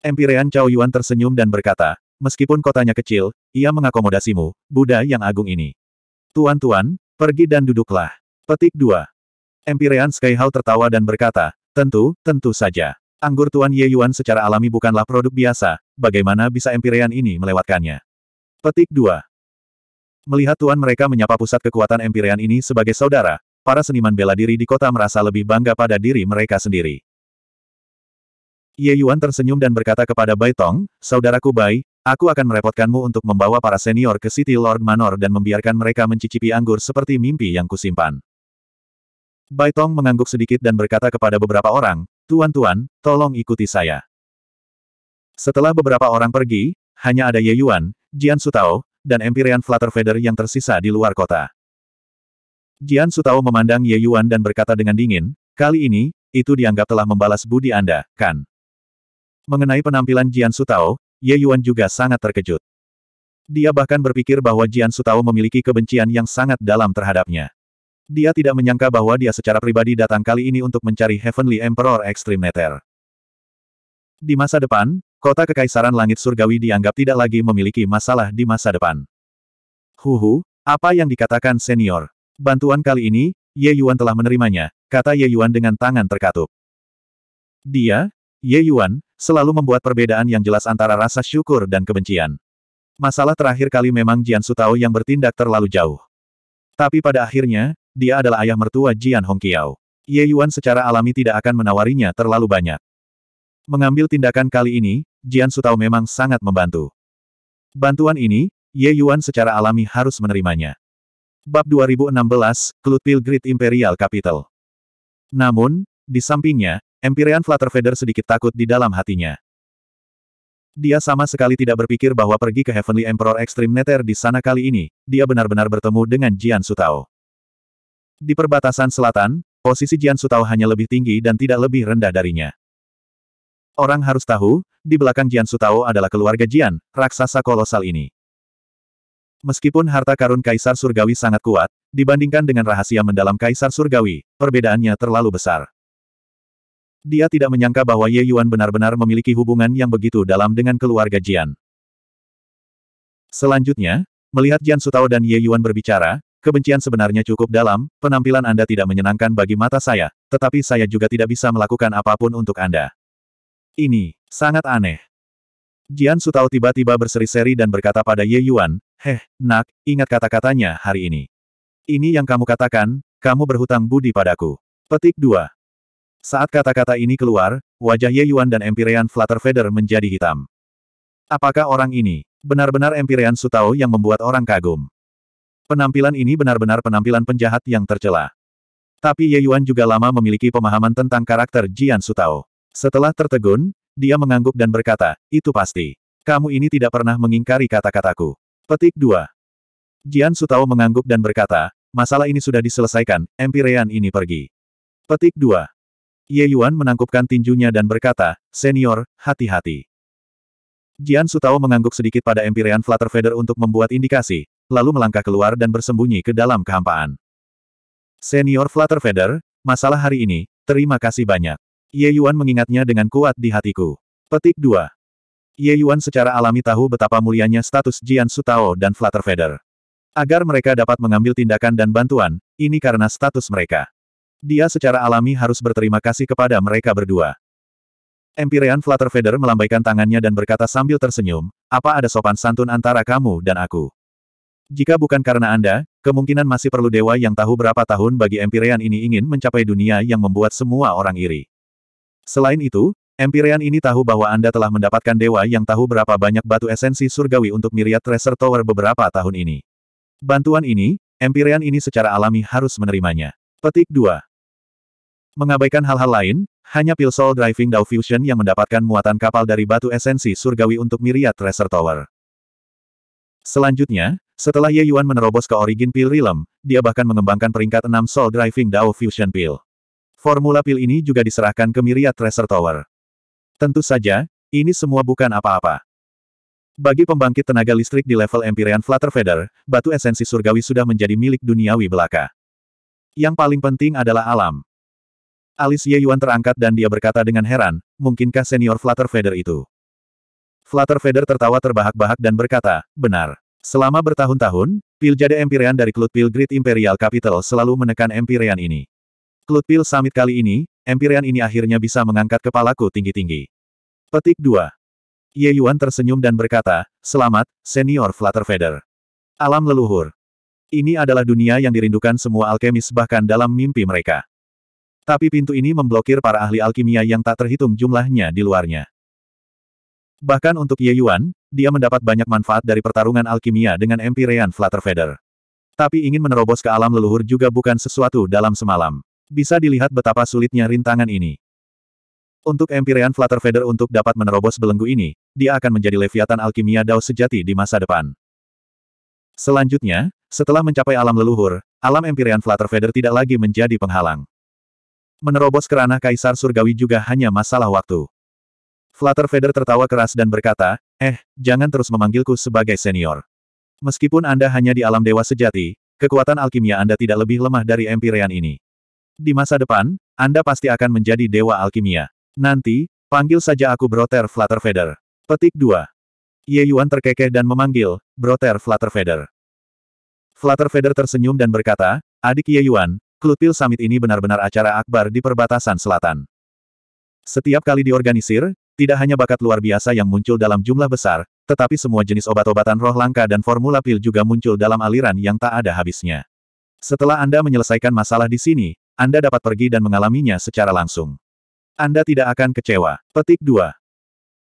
Empirean Cao Yuan tersenyum dan berkata, meskipun kotanya kecil, ia mengakomodasimu, Buddha yang agung ini. Tuan-tuan, pergi dan duduklah. Petik 2. Empirean Sky Hao tertawa dan berkata, tentu, tentu saja. Anggur Tuan Ye Yuan secara alami bukanlah produk biasa, bagaimana bisa Empirean ini melewatkannya? Petik 2. Melihat tuan mereka menyapa pusat kekuatan Empirean ini sebagai saudara, para seniman bela diri di kota merasa lebih bangga pada diri mereka sendiri. Ye Yuan tersenyum dan berkata kepada Bai Tong, Saudaraku Bai, aku akan merepotkanmu untuk membawa para senior ke City Lord Manor dan membiarkan mereka mencicipi anggur seperti mimpi yang kusimpan. Bai Tong mengangguk sedikit dan berkata kepada beberapa orang, Tuan-tuan, tolong ikuti saya. Setelah beberapa orang pergi, hanya ada Ye Yuan, Jian Sutao, dan Empyrean Feather yang tersisa di luar kota. Jian Sutao memandang Ye Yuan dan berkata dengan dingin, kali ini, itu dianggap telah membalas budi Anda, kan? Mengenai penampilan Jian Sutao, Ye Yuan juga sangat terkejut. Dia bahkan berpikir bahwa Jian Sutao memiliki kebencian yang sangat dalam terhadapnya. Dia tidak menyangka bahwa dia secara pribadi datang kali ini untuk mencari Heavenly Emperor Extreme Nether. Di masa depan, kota Kekaisaran Langit Surgawi dianggap tidak lagi memiliki masalah di masa depan. Huhu, apa yang dikatakan senior? Bantuan kali ini, Ye Yuan telah menerimanya, kata Ye Yuan dengan tangan terkatup. Dia, Ye Yuan, selalu membuat perbedaan yang jelas antara rasa syukur dan kebencian. Masalah terakhir kali memang Jian Sutao yang bertindak terlalu jauh. Tapi pada akhirnya, dia adalah ayah mertua Jian Hongqiao. Ye Yuan secara alami tidak akan menawarinya terlalu banyak. Mengambil tindakan kali ini, Jian Sutao memang sangat membantu. Bantuan ini, Ye Yuan secara alami harus menerimanya. Bab 2016, Klut Pilgrid Imperial Capital. Namun, di sampingnya, Empyrean Feather sedikit takut di dalam hatinya. Dia sama sekali tidak berpikir bahwa pergi ke Heavenly Emperor Extreme Nether di sana kali ini, dia benar-benar bertemu dengan Jian Sutao. Di perbatasan selatan, posisi Jian Sutao hanya lebih tinggi dan tidak lebih rendah darinya. Orang harus tahu, di belakang Jian Sutao adalah keluarga Jian, raksasa kolosal ini. Meskipun harta karun Kaisar Surgawi sangat kuat, dibandingkan dengan rahasia mendalam Kaisar Surgawi, perbedaannya terlalu besar. Dia tidak menyangka bahwa Ye Yuan benar-benar memiliki hubungan yang begitu dalam dengan keluarga Jian. Selanjutnya, melihat Jian Sutao dan Ye Yuan berbicara, kebencian sebenarnya cukup dalam, penampilan Anda tidak menyenangkan bagi mata saya, tetapi saya juga tidak bisa melakukan apapun untuk Anda. Ini, sangat aneh. Jian Sutao tiba-tiba berseri-seri dan berkata pada Ye Yuan, Heh, nak, ingat kata-katanya hari ini. Ini yang kamu katakan, kamu berhutang budi padaku. Petik 2. Saat kata-kata ini keluar, wajah Ye Yuan dan Empyrean Flutterfeather menjadi hitam. Apakah orang ini? Benar-benar Empyrean Sutao yang membuat orang kagum. Penampilan ini benar-benar penampilan penjahat yang tercela. Tapi Ye Yuan juga lama memiliki pemahaman tentang karakter Jian Sutao. Setelah tertegun, dia mengangguk dan berkata, itu pasti. Kamu ini tidak pernah mengingkari kata-kataku. Petik 2. Jian Sutao mengangguk dan berkata, masalah ini sudah diselesaikan, Empyrean ini pergi. Petik 2. Ye Yuan menangkupkan tinjunya dan berkata, Senior, hati-hati. Jian Sutao mengangguk sedikit pada Empyrean Flutter Feather untuk membuat indikasi, lalu melangkah keluar dan bersembunyi ke dalam kehampaan. Senior Flutter Feather, masalah hari ini, terima kasih banyak. Ye Yuan mengingatnya dengan kuat di hatiku. Petik 2. Ye Yuan secara alami tahu betapa mulianya status Jian Sutao dan Flutter Feather. Agar mereka dapat mengambil tindakan dan bantuan, ini karena status mereka. Dia secara alami harus berterima kasih kepada mereka berdua. Empyrean Flutterfeather melambaikan tangannya dan berkata sambil tersenyum, apa ada sopan santun antara kamu dan aku? Jika bukan karena Anda, kemungkinan masih perlu dewa yang tahu berapa tahun bagi Empyrean ini ingin mencapai dunia yang membuat semua orang iri. Selain itu, Empyrean ini tahu bahwa Anda telah mendapatkan dewa yang tahu berapa banyak batu esensi surgawi untuk Myriad Treasure Tower beberapa tahun ini. Bantuan ini, Empyrean ini secara alami harus menerimanya. Petik 2. Mengabaikan hal-hal lain, hanya Pil Soul Driving Dao Fusion yang mendapatkan muatan kapal dari batu esensi surgawi untuk Myriad Treasure Tower. Selanjutnya, setelah Ye Yuan menerobos ke origin Pil Realm, dia bahkan mengembangkan peringkat 6 Soul Driving Dao Fusion Pil. Formula pil ini juga diserahkan ke Myriad Treasure Tower. Tentu saja, ini semua bukan apa-apa. Bagi pembangkit tenaga listrik di level Empyrean Flutter Feather, batu esensi surgawi sudah menjadi milik duniawi belaka. Yang paling penting adalah alam. Alis Ye Yuan terangkat dan dia berkata dengan heran, mungkinkah senior Flutter Feather itu? Flutter Feather tertawa terbahak-bahak dan berkata, benar. Selama bertahun-tahun, Piljade Empyrean dari Pil Pilgrit Imperial Capital selalu menekan Empyrean ini. Klut Pil Summit kali ini, Empyrean ini akhirnya bisa mengangkat kepalaku tinggi-tinggi. Petik 2. Ye Yuan tersenyum dan berkata, selamat, senior Flutter Feather. Alam leluhur. Ini adalah dunia yang dirindukan semua alkemis bahkan dalam mimpi mereka. Tapi pintu ini memblokir para ahli alkimia yang tak terhitung jumlahnya di luarnya. Bahkan untuk Ye Yuan, dia mendapat banyak manfaat dari pertarungan alkimia dengan Empyrean Flutterfeather. Tapi ingin menerobos ke alam leluhur juga bukan sesuatu dalam semalam. Bisa dilihat betapa sulitnya rintangan ini. Untuk Empyrean Flutterfeather untuk dapat menerobos belenggu ini, dia akan menjadi leviatan alkimia Dao sejati di masa depan. Selanjutnya, setelah mencapai alam leluhur, alam Empyrean Feather tidak lagi menjadi penghalang. Menerobos kerana Kaisar Surgawi juga hanya masalah waktu. Feather tertawa keras dan berkata, eh, jangan terus memanggilku sebagai senior. Meskipun Anda hanya di alam dewa sejati, kekuatan alkimia Anda tidak lebih lemah dari Empyrean ini. Di masa depan, Anda pasti akan menjadi dewa alkimia. Nanti, panggil saja aku Broter Flutterfeder. Petik 2. Ye Yuan terkekeh dan memanggil, Broter Feather. Flutter Feather tersenyum dan berkata, Adik Ye Yuan, Klutil Summit ini benar-benar acara akbar di perbatasan selatan. Setiap kali diorganisir, tidak hanya bakat luar biasa yang muncul dalam jumlah besar, tetapi semua jenis obat-obatan roh langka dan formula pil juga muncul dalam aliran yang tak ada habisnya. Setelah Anda menyelesaikan masalah di sini, Anda dapat pergi dan mengalaminya secara langsung. Anda tidak akan kecewa. Petik 2.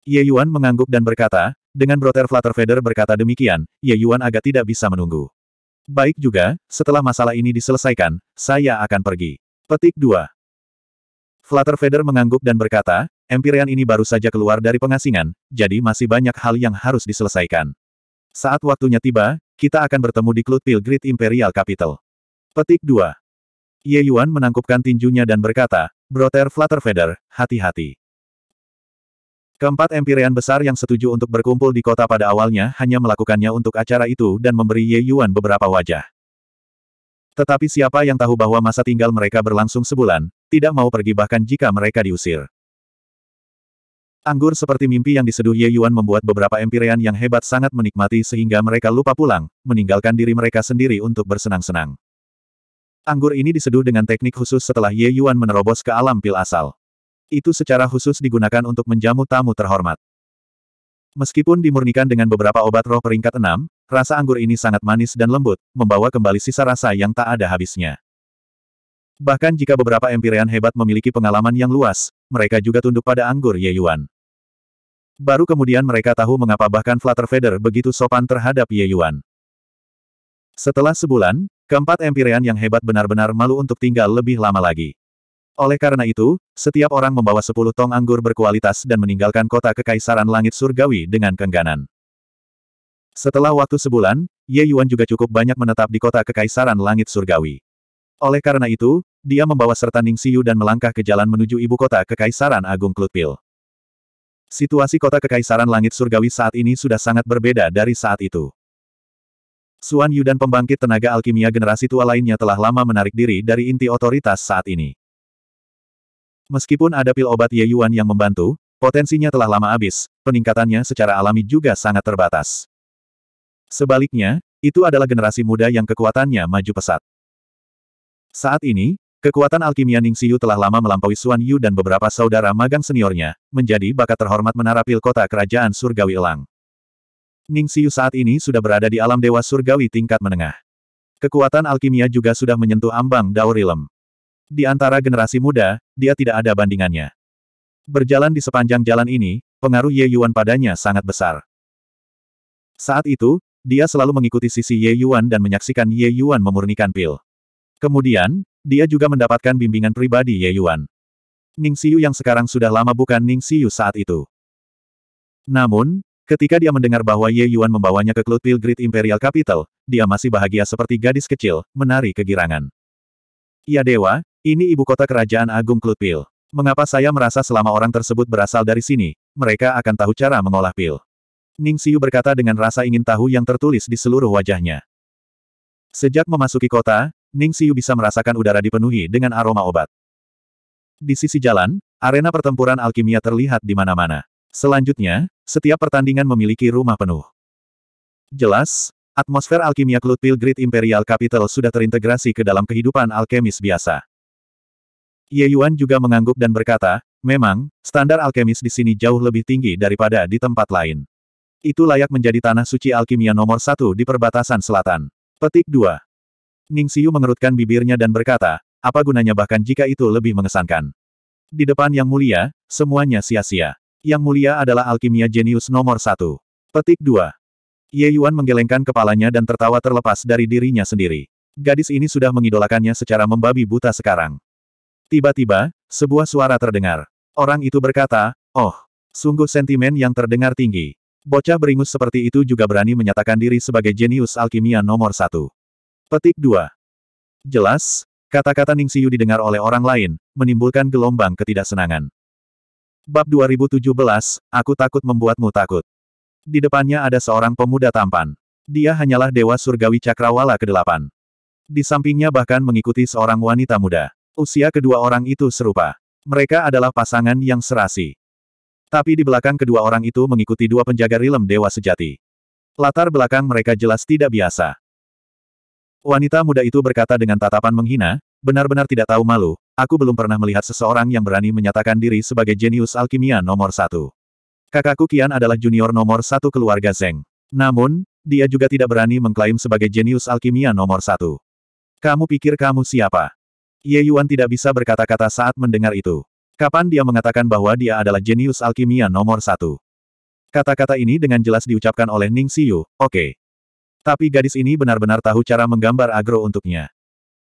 Ye Yuan mengangguk dan berkata, dengan Brother Flutter Feather berkata demikian, Ye Yuan agak tidak bisa menunggu. Baik juga, setelah masalah ini diselesaikan, saya akan pergi. Petik 2. Flutter Feather mengangguk dan berkata, Empyrean ini baru saja keluar dari pengasingan, jadi masih banyak hal yang harus diselesaikan. Saat waktunya tiba, kita akan bertemu di Cloudpil Grid Imperial Capital. Petik 2. Ye Yuan menangkupkan tinjunya dan berkata, Brother Flutter Feather, hati-hati. Keempat Empyrean besar yang setuju untuk berkumpul di kota pada awalnya hanya melakukannya untuk acara itu dan memberi Ye Yuan beberapa wajah. Tetapi siapa yang tahu bahwa masa tinggal mereka berlangsung sebulan, tidak mau pergi bahkan jika mereka diusir. Anggur seperti mimpi yang diseduh Ye Yuan membuat beberapa Empyrean yang hebat sangat menikmati sehingga mereka lupa pulang, meninggalkan diri mereka sendiri untuk bersenang-senang. Anggur ini diseduh dengan teknik khusus setelah Ye Yuan menerobos ke alam pil asal. Itu secara khusus digunakan untuk menjamu tamu terhormat. Meskipun dimurnikan dengan beberapa obat roh peringkat enam, rasa anggur ini sangat manis dan lembut, membawa kembali sisa rasa yang tak ada habisnya. Bahkan jika beberapa empyrean hebat memiliki pengalaman yang luas, mereka juga tunduk pada anggur Ye Yuan. Baru kemudian mereka tahu mengapa bahkan Flutter Feather begitu sopan terhadap Ye Yuan. Setelah sebulan, keempat empyrean yang hebat benar-benar malu untuk tinggal lebih lama lagi. Oleh karena itu, setiap orang membawa sepuluh tong anggur berkualitas dan meninggalkan kota kekaisaran langit surgawi dengan kengganan. Setelah waktu sebulan, Ye Yuan juga cukup banyak menetap di kota kekaisaran langit surgawi. Oleh karena itu, dia membawa serta Ning Siu dan melangkah ke jalan menuju ibu kota kekaisaran agung Klutpil. Situasi kota kekaisaran langit surgawi saat ini sudah sangat berbeda dari saat itu. Suan Yu dan pembangkit tenaga alkimia generasi tua lainnya telah lama menarik diri dari inti otoritas saat ini. Meskipun ada pil obat Ye Yuan yang membantu, potensinya telah lama habis, peningkatannya secara alami juga sangat terbatas. Sebaliknya, itu adalah generasi muda yang kekuatannya maju pesat. Saat ini, kekuatan alkimia Ning Xiu telah lama melampaui Suan Yu dan beberapa saudara magang seniornya, menjadi bakat terhormat menara pil kota kerajaan surgawi elang. Ning Xiu saat ini sudah berada di alam dewa surgawi tingkat menengah. Kekuatan alkimia juga sudah menyentuh ambang Daurilem. Di antara generasi muda, dia tidak ada bandingannya. Berjalan di sepanjang jalan ini, pengaruh Ye Yuan padanya sangat besar. Saat itu, dia selalu mengikuti sisi Ye Yuan dan menyaksikan Ye Yuan memurnikan pil. Kemudian, dia juga mendapatkan bimbingan pribadi Ye Yuan. Ning Xiu yang sekarang sudah lama bukan Ning Xiu saat itu. Namun, ketika dia mendengar bahwa Ye Yuan membawanya ke Cloud Great Imperial Capital, dia masih bahagia seperti gadis kecil, menari kegirangan. Ya dewa, ini ibu kota kerajaan Agung Klutpil. Mengapa saya merasa selama orang tersebut berasal dari sini, mereka akan tahu cara mengolah pil. Ning Siu berkata dengan rasa ingin tahu yang tertulis di seluruh wajahnya. Sejak memasuki kota, Ning Siu bisa merasakan udara dipenuhi dengan aroma obat. Di sisi jalan, arena pertempuran alkimia terlihat di mana-mana. Selanjutnya, setiap pertandingan memiliki rumah penuh. Jelas, atmosfer alkimia Klutpil Great Imperial Capital sudah terintegrasi ke dalam kehidupan alkemis biasa. Ye Yuan juga mengangguk dan berkata, memang, standar alkemis di sini jauh lebih tinggi daripada di tempat lain. Itu layak menjadi tanah suci alkimia nomor satu di perbatasan selatan. Petik 2. Ning Xiu mengerutkan bibirnya dan berkata, apa gunanya bahkan jika itu lebih mengesankan. Di depan Yang Mulia, semuanya sia-sia. Yang Mulia adalah alkimia jenius nomor satu. Petik 2. Ye Yuan menggelengkan kepalanya dan tertawa terlepas dari dirinya sendiri. Gadis ini sudah mengidolakannya secara membabi buta sekarang. Tiba-tiba, sebuah suara terdengar. Orang itu berkata, oh, sungguh sentimen yang terdengar tinggi. Bocah beringus seperti itu juga berani menyatakan diri sebagai jenius alkimia nomor satu. Petik 2. Jelas, kata-kata Ning Ningsiyu didengar oleh orang lain, menimbulkan gelombang ketidaksenangan. Bab 2017, aku takut membuatmu takut. Di depannya ada seorang pemuda tampan. Dia hanyalah Dewa Surgawi Cakrawala ke-8. Di sampingnya bahkan mengikuti seorang wanita muda. Usia kedua orang itu serupa. Mereka adalah pasangan yang serasi. Tapi di belakang kedua orang itu mengikuti dua penjaga rilem dewa sejati. Latar belakang mereka jelas tidak biasa. Wanita muda itu berkata dengan tatapan menghina, benar-benar tidak tahu malu, aku belum pernah melihat seseorang yang berani menyatakan diri sebagai jenius alkimia nomor satu. Kakakku Kian adalah junior nomor satu keluarga Zeng. Namun, dia juga tidak berani mengklaim sebagai jenius alkimia nomor satu. Kamu pikir kamu siapa? Ye Yuan tidak bisa berkata-kata saat mendengar itu. Kapan dia mengatakan bahwa dia adalah jenius alkimia nomor satu? Kata-kata ini dengan jelas diucapkan oleh Ning Xiu, oke. Okay. Tapi gadis ini benar-benar tahu cara menggambar agro untuknya.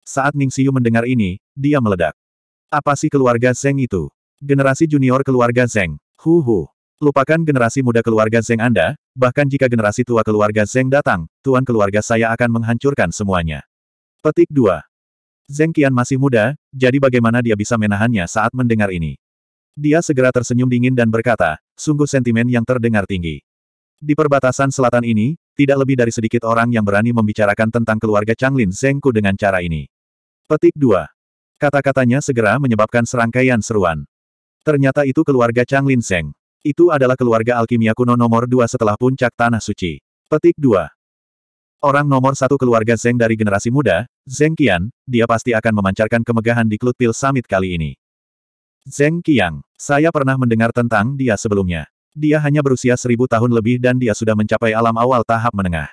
Saat Ning Xiu mendengar ini, dia meledak. Apa sih keluarga Zeng itu? Generasi junior keluarga Zeng. Huhu. Lupakan generasi muda keluarga Zeng Anda, bahkan jika generasi tua keluarga Zeng datang, tuan keluarga saya akan menghancurkan semuanya. Petik 2. Zeng Qian masih muda, jadi bagaimana dia bisa menahannya saat mendengar ini? Dia segera tersenyum dingin dan berkata, sungguh sentimen yang terdengar tinggi. Di perbatasan selatan ini, tidak lebih dari sedikit orang yang berani membicarakan tentang keluarga Changlin Zengku dengan cara ini. Petik 2. Kata-katanya segera menyebabkan serangkaian seruan. Ternyata itu keluarga Changlin Zeng. Itu adalah keluarga alkimia kuno nomor 2 setelah puncak Tanah Suci. Petik 2. Orang nomor satu keluarga Zeng dari generasi muda, Zeng Qian, dia pasti akan memancarkan kemegahan di Klub Pil Summit kali ini. Zeng Qiang, saya pernah mendengar tentang dia sebelumnya. Dia hanya berusia seribu tahun lebih dan dia sudah mencapai alam awal tahap menengah.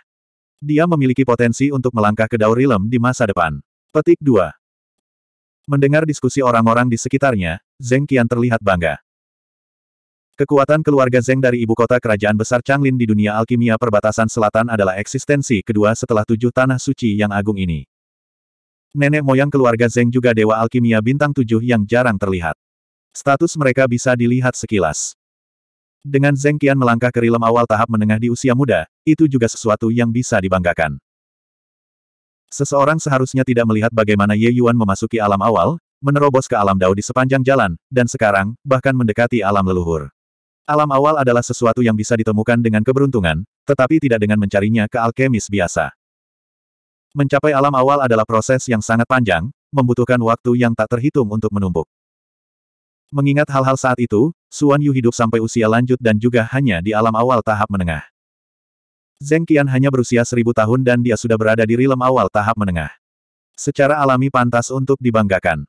Dia memiliki potensi untuk melangkah ke Dao Rilem di masa depan. Petik 2. Mendengar diskusi orang-orang di sekitarnya, Zeng Qian terlihat bangga. Kekuatan keluarga Zeng dari ibu kota kerajaan besar Changlin di dunia alkimia perbatasan selatan adalah eksistensi kedua setelah tujuh tanah suci yang agung ini. Nenek moyang keluarga Zeng juga dewa alkimia bintang tujuh yang jarang terlihat. Status mereka bisa dilihat sekilas. Dengan Zeng Qian melangkah ke rilem awal tahap menengah di usia muda, itu juga sesuatu yang bisa dibanggakan. Seseorang seharusnya tidak melihat bagaimana Ye Yuan memasuki alam awal, menerobos ke alam dao di sepanjang jalan, dan sekarang, bahkan mendekati alam leluhur. Alam awal adalah sesuatu yang bisa ditemukan dengan keberuntungan, tetapi tidak dengan mencarinya ke alkemis biasa. Mencapai alam awal adalah proses yang sangat panjang, membutuhkan waktu yang tak terhitung untuk menumpuk. Mengingat hal-hal saat itu, Suan Yu hidup sampai usia lanjut dan juga hanya di alam awal tahap menengah. Zeng Qian hanya berusia seribu tahun dan dia sudah berada di rilem awal tahap menengah. Secara alami pantas untuk dibanggakan.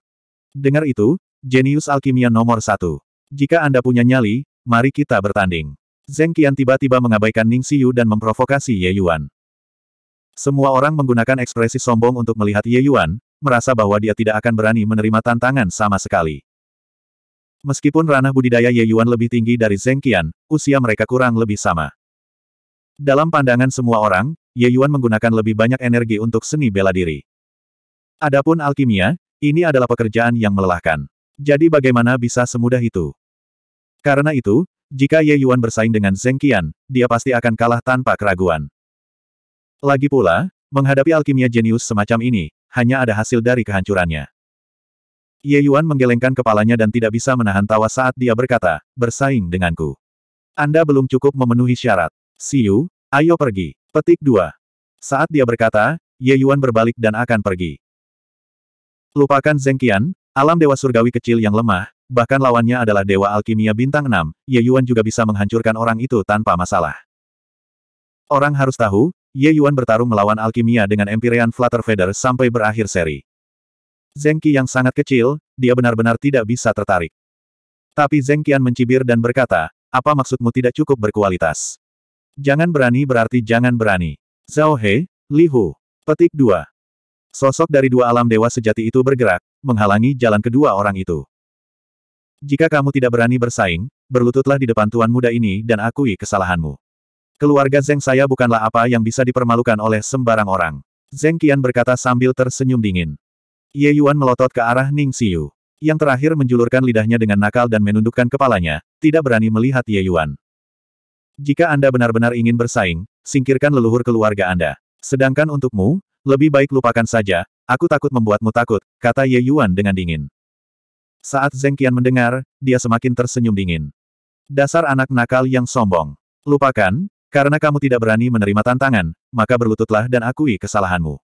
Dengar itu, jenius alkimia nomor satu. Jika Anda punya nyali, Mari kita bertanding. Zeng Qian tiba-tiba mengabaikan Ning Xiu dan memprovokasi Ye Yuan. Semua orang menggunakan ekspresi sombong untuk melihat Ye Yuan, merasa bahwa dia tidak akan berani menerima tantangan sama sekali. Meskipun ranah budidaya Ye Yuan lebih tinggi dari Zeng Qian, usia mereka kurang lebih sama. Dalam pandangan semua orang, Ye Yuan menggunakan lebih banyak energi untuk seni bela diri. Adapun alkimia, ini adalah pekerjaan yang melelahkan. Jadi bagaimana bisa semudah itu? Karena itu, jika Ye Yuan bersaing dengan Zeng Qian, dia pasti akan kalah tanpa keraguan. Lagi pula, menghadapi alkimia jenius semacam ini, hanya ada hasil dari kehancurannya. Ye Yuan menggelengkan kepalanya dan tidak bisa menahan tawa saat dia berkata, bersaing denganku. Anda belum cukup memenuhi syarat. See you, ayo pergi. Petik 2. Saat dia berkata, Ye Yuan berbalik dan akan pergi. Lupakan Zeng Qian, Alam dewa surgawi kecil yang lemah, bahkan lawannya adalah dewa alkimia bintang 6, Ye Yuan juga bisa menghancurkan orang itu tanpa masalah. Orang harus tahu, Ye Yuan bertarung melawan alkimia dengan Empyrean Flutter Feather sampai berakhir seri. Qi yang sangat kecil, dia benar-benar tidak bisa tertarik. Tapi Zeng Qian mencibir dan berkata, apa maksudmu tidak cukup berkualitas? Jangan berani berarti jangan berani. Zhao He, Li Hu. Petik 2. Sosok dari dua alam dewa sejati itu bergerak, menghalangi jalan kedua orang itu. Jika kamu tidak berani bersaing, berlututlah di depan tuan muda ini dan akui kesalahanmu. Keluarga Zeng saya bukanlah apa yang bisa dipermalukan oleh sembarang orang. Zeng Qian berkata sambil tersenyum dingin. Ye Yuan melotot ke arah Ning Xiu. Yang terakhir menjulurkan lidahnya dengan nakal dan menundukkan kepalanya, tidak berani melihat Ye Yuan. Jika Anda benar-benar ingin bersaing, singkirkan leluhur keluarga Anda. Sedangkan untukmu, lebih baik lupakan saja, Aku takut membuatmu takut, kata Ye Yuan dengan dingin. Saat Zeng Qian mendengar, dia semakin tersenyum dingin. Dasar anak nakal yang sombong. Lupakan, karena kamu tidak berani menerima tantangan, maka berlututlah dan akui kesalahanmu.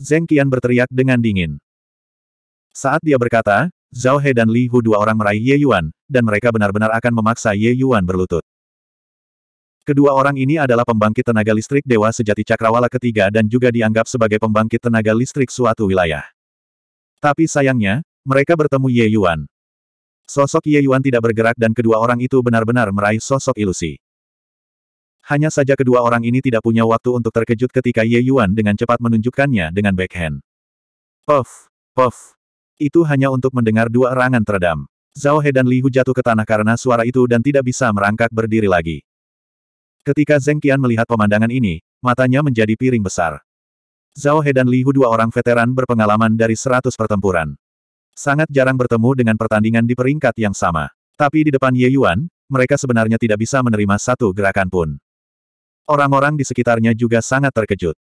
Zeng Qian berteriak dengan dingin. Saat dia berkata, Zhao He dan Li Hu dua orang meraih Ye Yuan, dan mereka benar-benar akan memaksa Ye Yuan berlutut. Kedua orang ini adalah pembangkit tenaga listrik dewa sejati Cakrawala ketiga dan juga dianggap sebagai pembangkit tenaga listrik suatu wilayah. Tapi sayangnya, mereka bertemu Ye Yuan. Sosok Ye Yuan tidak bergerak dan kedua orang itu benar-benar meraih sosok ilusi. Hanya saja kedua orang ini tidak punya waktu untuk terkejut ketika Ye Yuan dengan cepat menunjukkannya dengan backhand. Puff, puff. Itu hanya untuk mendengar dua erangan teredam. Zhao He dan Li Hu jatuh ke tanah karena suara itu dan tidak bisa merangkak berdiri lagi. Ketika Zeng Qian melihat pemandangan ini, matanya menjadi piring besar. Zhao He dan Li Hu dua orang veteran berpengalaman dari seratus pertempuran. Sangat jarang bertemu dengan pertandingan di peringkat yang sama. Tapi di depan Ye Yuan, mereka sebenarnya tidak bisa menerima satu gerakan pun. Orang-orang di sekitarnya juga sangat terkejut.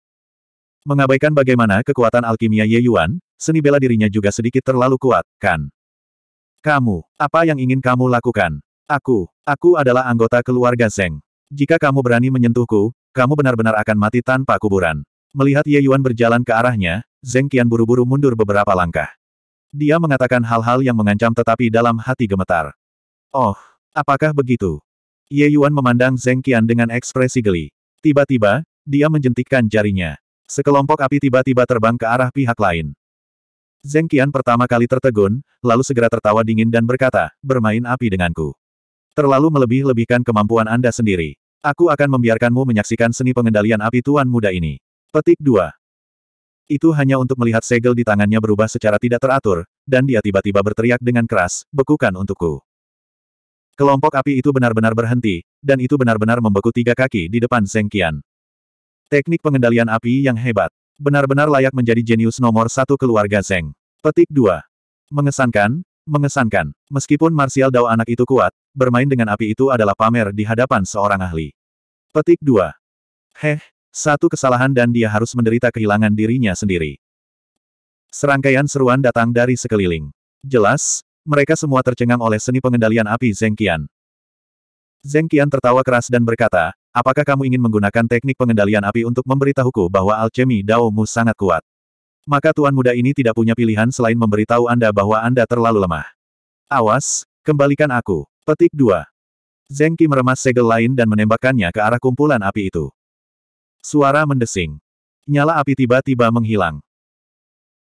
Mengabaikan bagaimana kekuatan alkimia Ye Yuan, seni bela dirinya juga sedikit terlalu kuat, kan? Kamu, apa yang ingin kamu lakukan? Aku, aku adalah anggota keluarga Zeng. Jika kamu berani menyentuhku, kamu benar-benar akan mati tanpa kuburan. Melihat Ye Yuan berjalan ke arahnya, Zeng Qian buru-buru mundur beberapa langkah. Dia mengatakan hal-hal yang mengancam tetapi dalam hati gemetar. Oh, apakah begitu? Ye Yuan memandang Zeng Qian dengan ekspresi geli. Tiba-tiba, dia menjentikkan jarinya. Sekelompok api tiba-tiba terbang ke arah pihak lain. Zeng Qian pertama kali tertegun, lalu segera tertawa dingin dan berkata, bermain api denganku. Terlalu melebih-lebihkan kemampuan Anda sendiri. Aku akan membiarkanmu menyaksikan seni pengendalian api tuan muda ini. Petik 2. Itu hanya untuk melihat segel di tangannya berubah secara tidak teratur, dan dia tiba-tiba berteriak dengan keras, bekukan untukku. Kelompok api itu benar-benar berhenti, dan itu benar-benar membeku tiga kaki di depan Zeng Qian. Teknik pengendalian api yang hebat. Benar-benar layak menjadi jenius nomor satu keluarga Zeng. Petik 2. Mengesankan, mengesankan. Meskipun Martial Dao anak itu kuat, bermain dengan api itu adalah pamer di hadapan seorang ahli. Petik 2. Heh, satu kesalahan dan dia harus menderita kehilangan dirinya sendiri. Serangkaian seruan datang dari sekeliling. Jelas, mereka semua tercengang oleh seni pengendalian api Zengkian. Zengkian tertawa keras dan berkata, apakah kamu ingin menggunakan teknik pengendalian api untuk memberitahuku bahwa alchemy Daomu sangat kuat? Maka tuan muda ini tidak punya pilihan selain memberitahu Anda bahwa Anda terlalu lemah. Awas, kembalikan aku. Petik 2. Zheng Qi meremas segel lain dan menembakkannya ke arah kumpulan api itu. Suara mendesing. Nyala api tiba-tiba menghilang.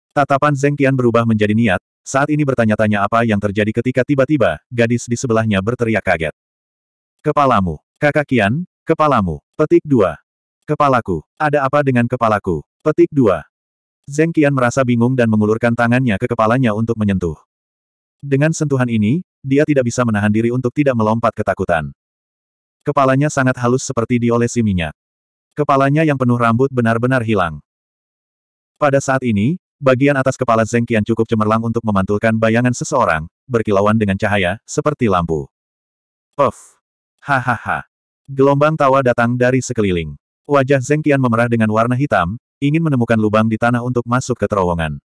Tatapan Zheng Qian berubah menjadi niat, saat ini bertanya-tanya apa yang terjadi ketika tiba-tiba, gadis di sebelahnya berteriak kaget. Kepalamu, kakak Qian, kepalamu, petik 2. Kepalaku, ada apa dengan kepalaku, petik 2. Zheng Qian merasa bingung dan mengulurkan tangannya ke kepalanya untuk menyentuh. Dengan sentuhan ini, dia tidak bisa menahan diri untuk tidak melompat ketakutan. Kepalanya sangat halus seperti diolesi minyak. Kepalanya yang penuh rambut benar-benar hilang. Pada saat ini, bagian atas kepala Zeng Qian cukup cemerlang untuk memantulkan bayangan seseorang, berkilauan dengan cahaya, seperti lampu. Puff! Hahaha! Gelombang tawa datang dari sekeliling. Wajah Zeng Qian memerah dengan warna hitam, ingin menemukan lubang di tanah untuk masuk ke terowongan.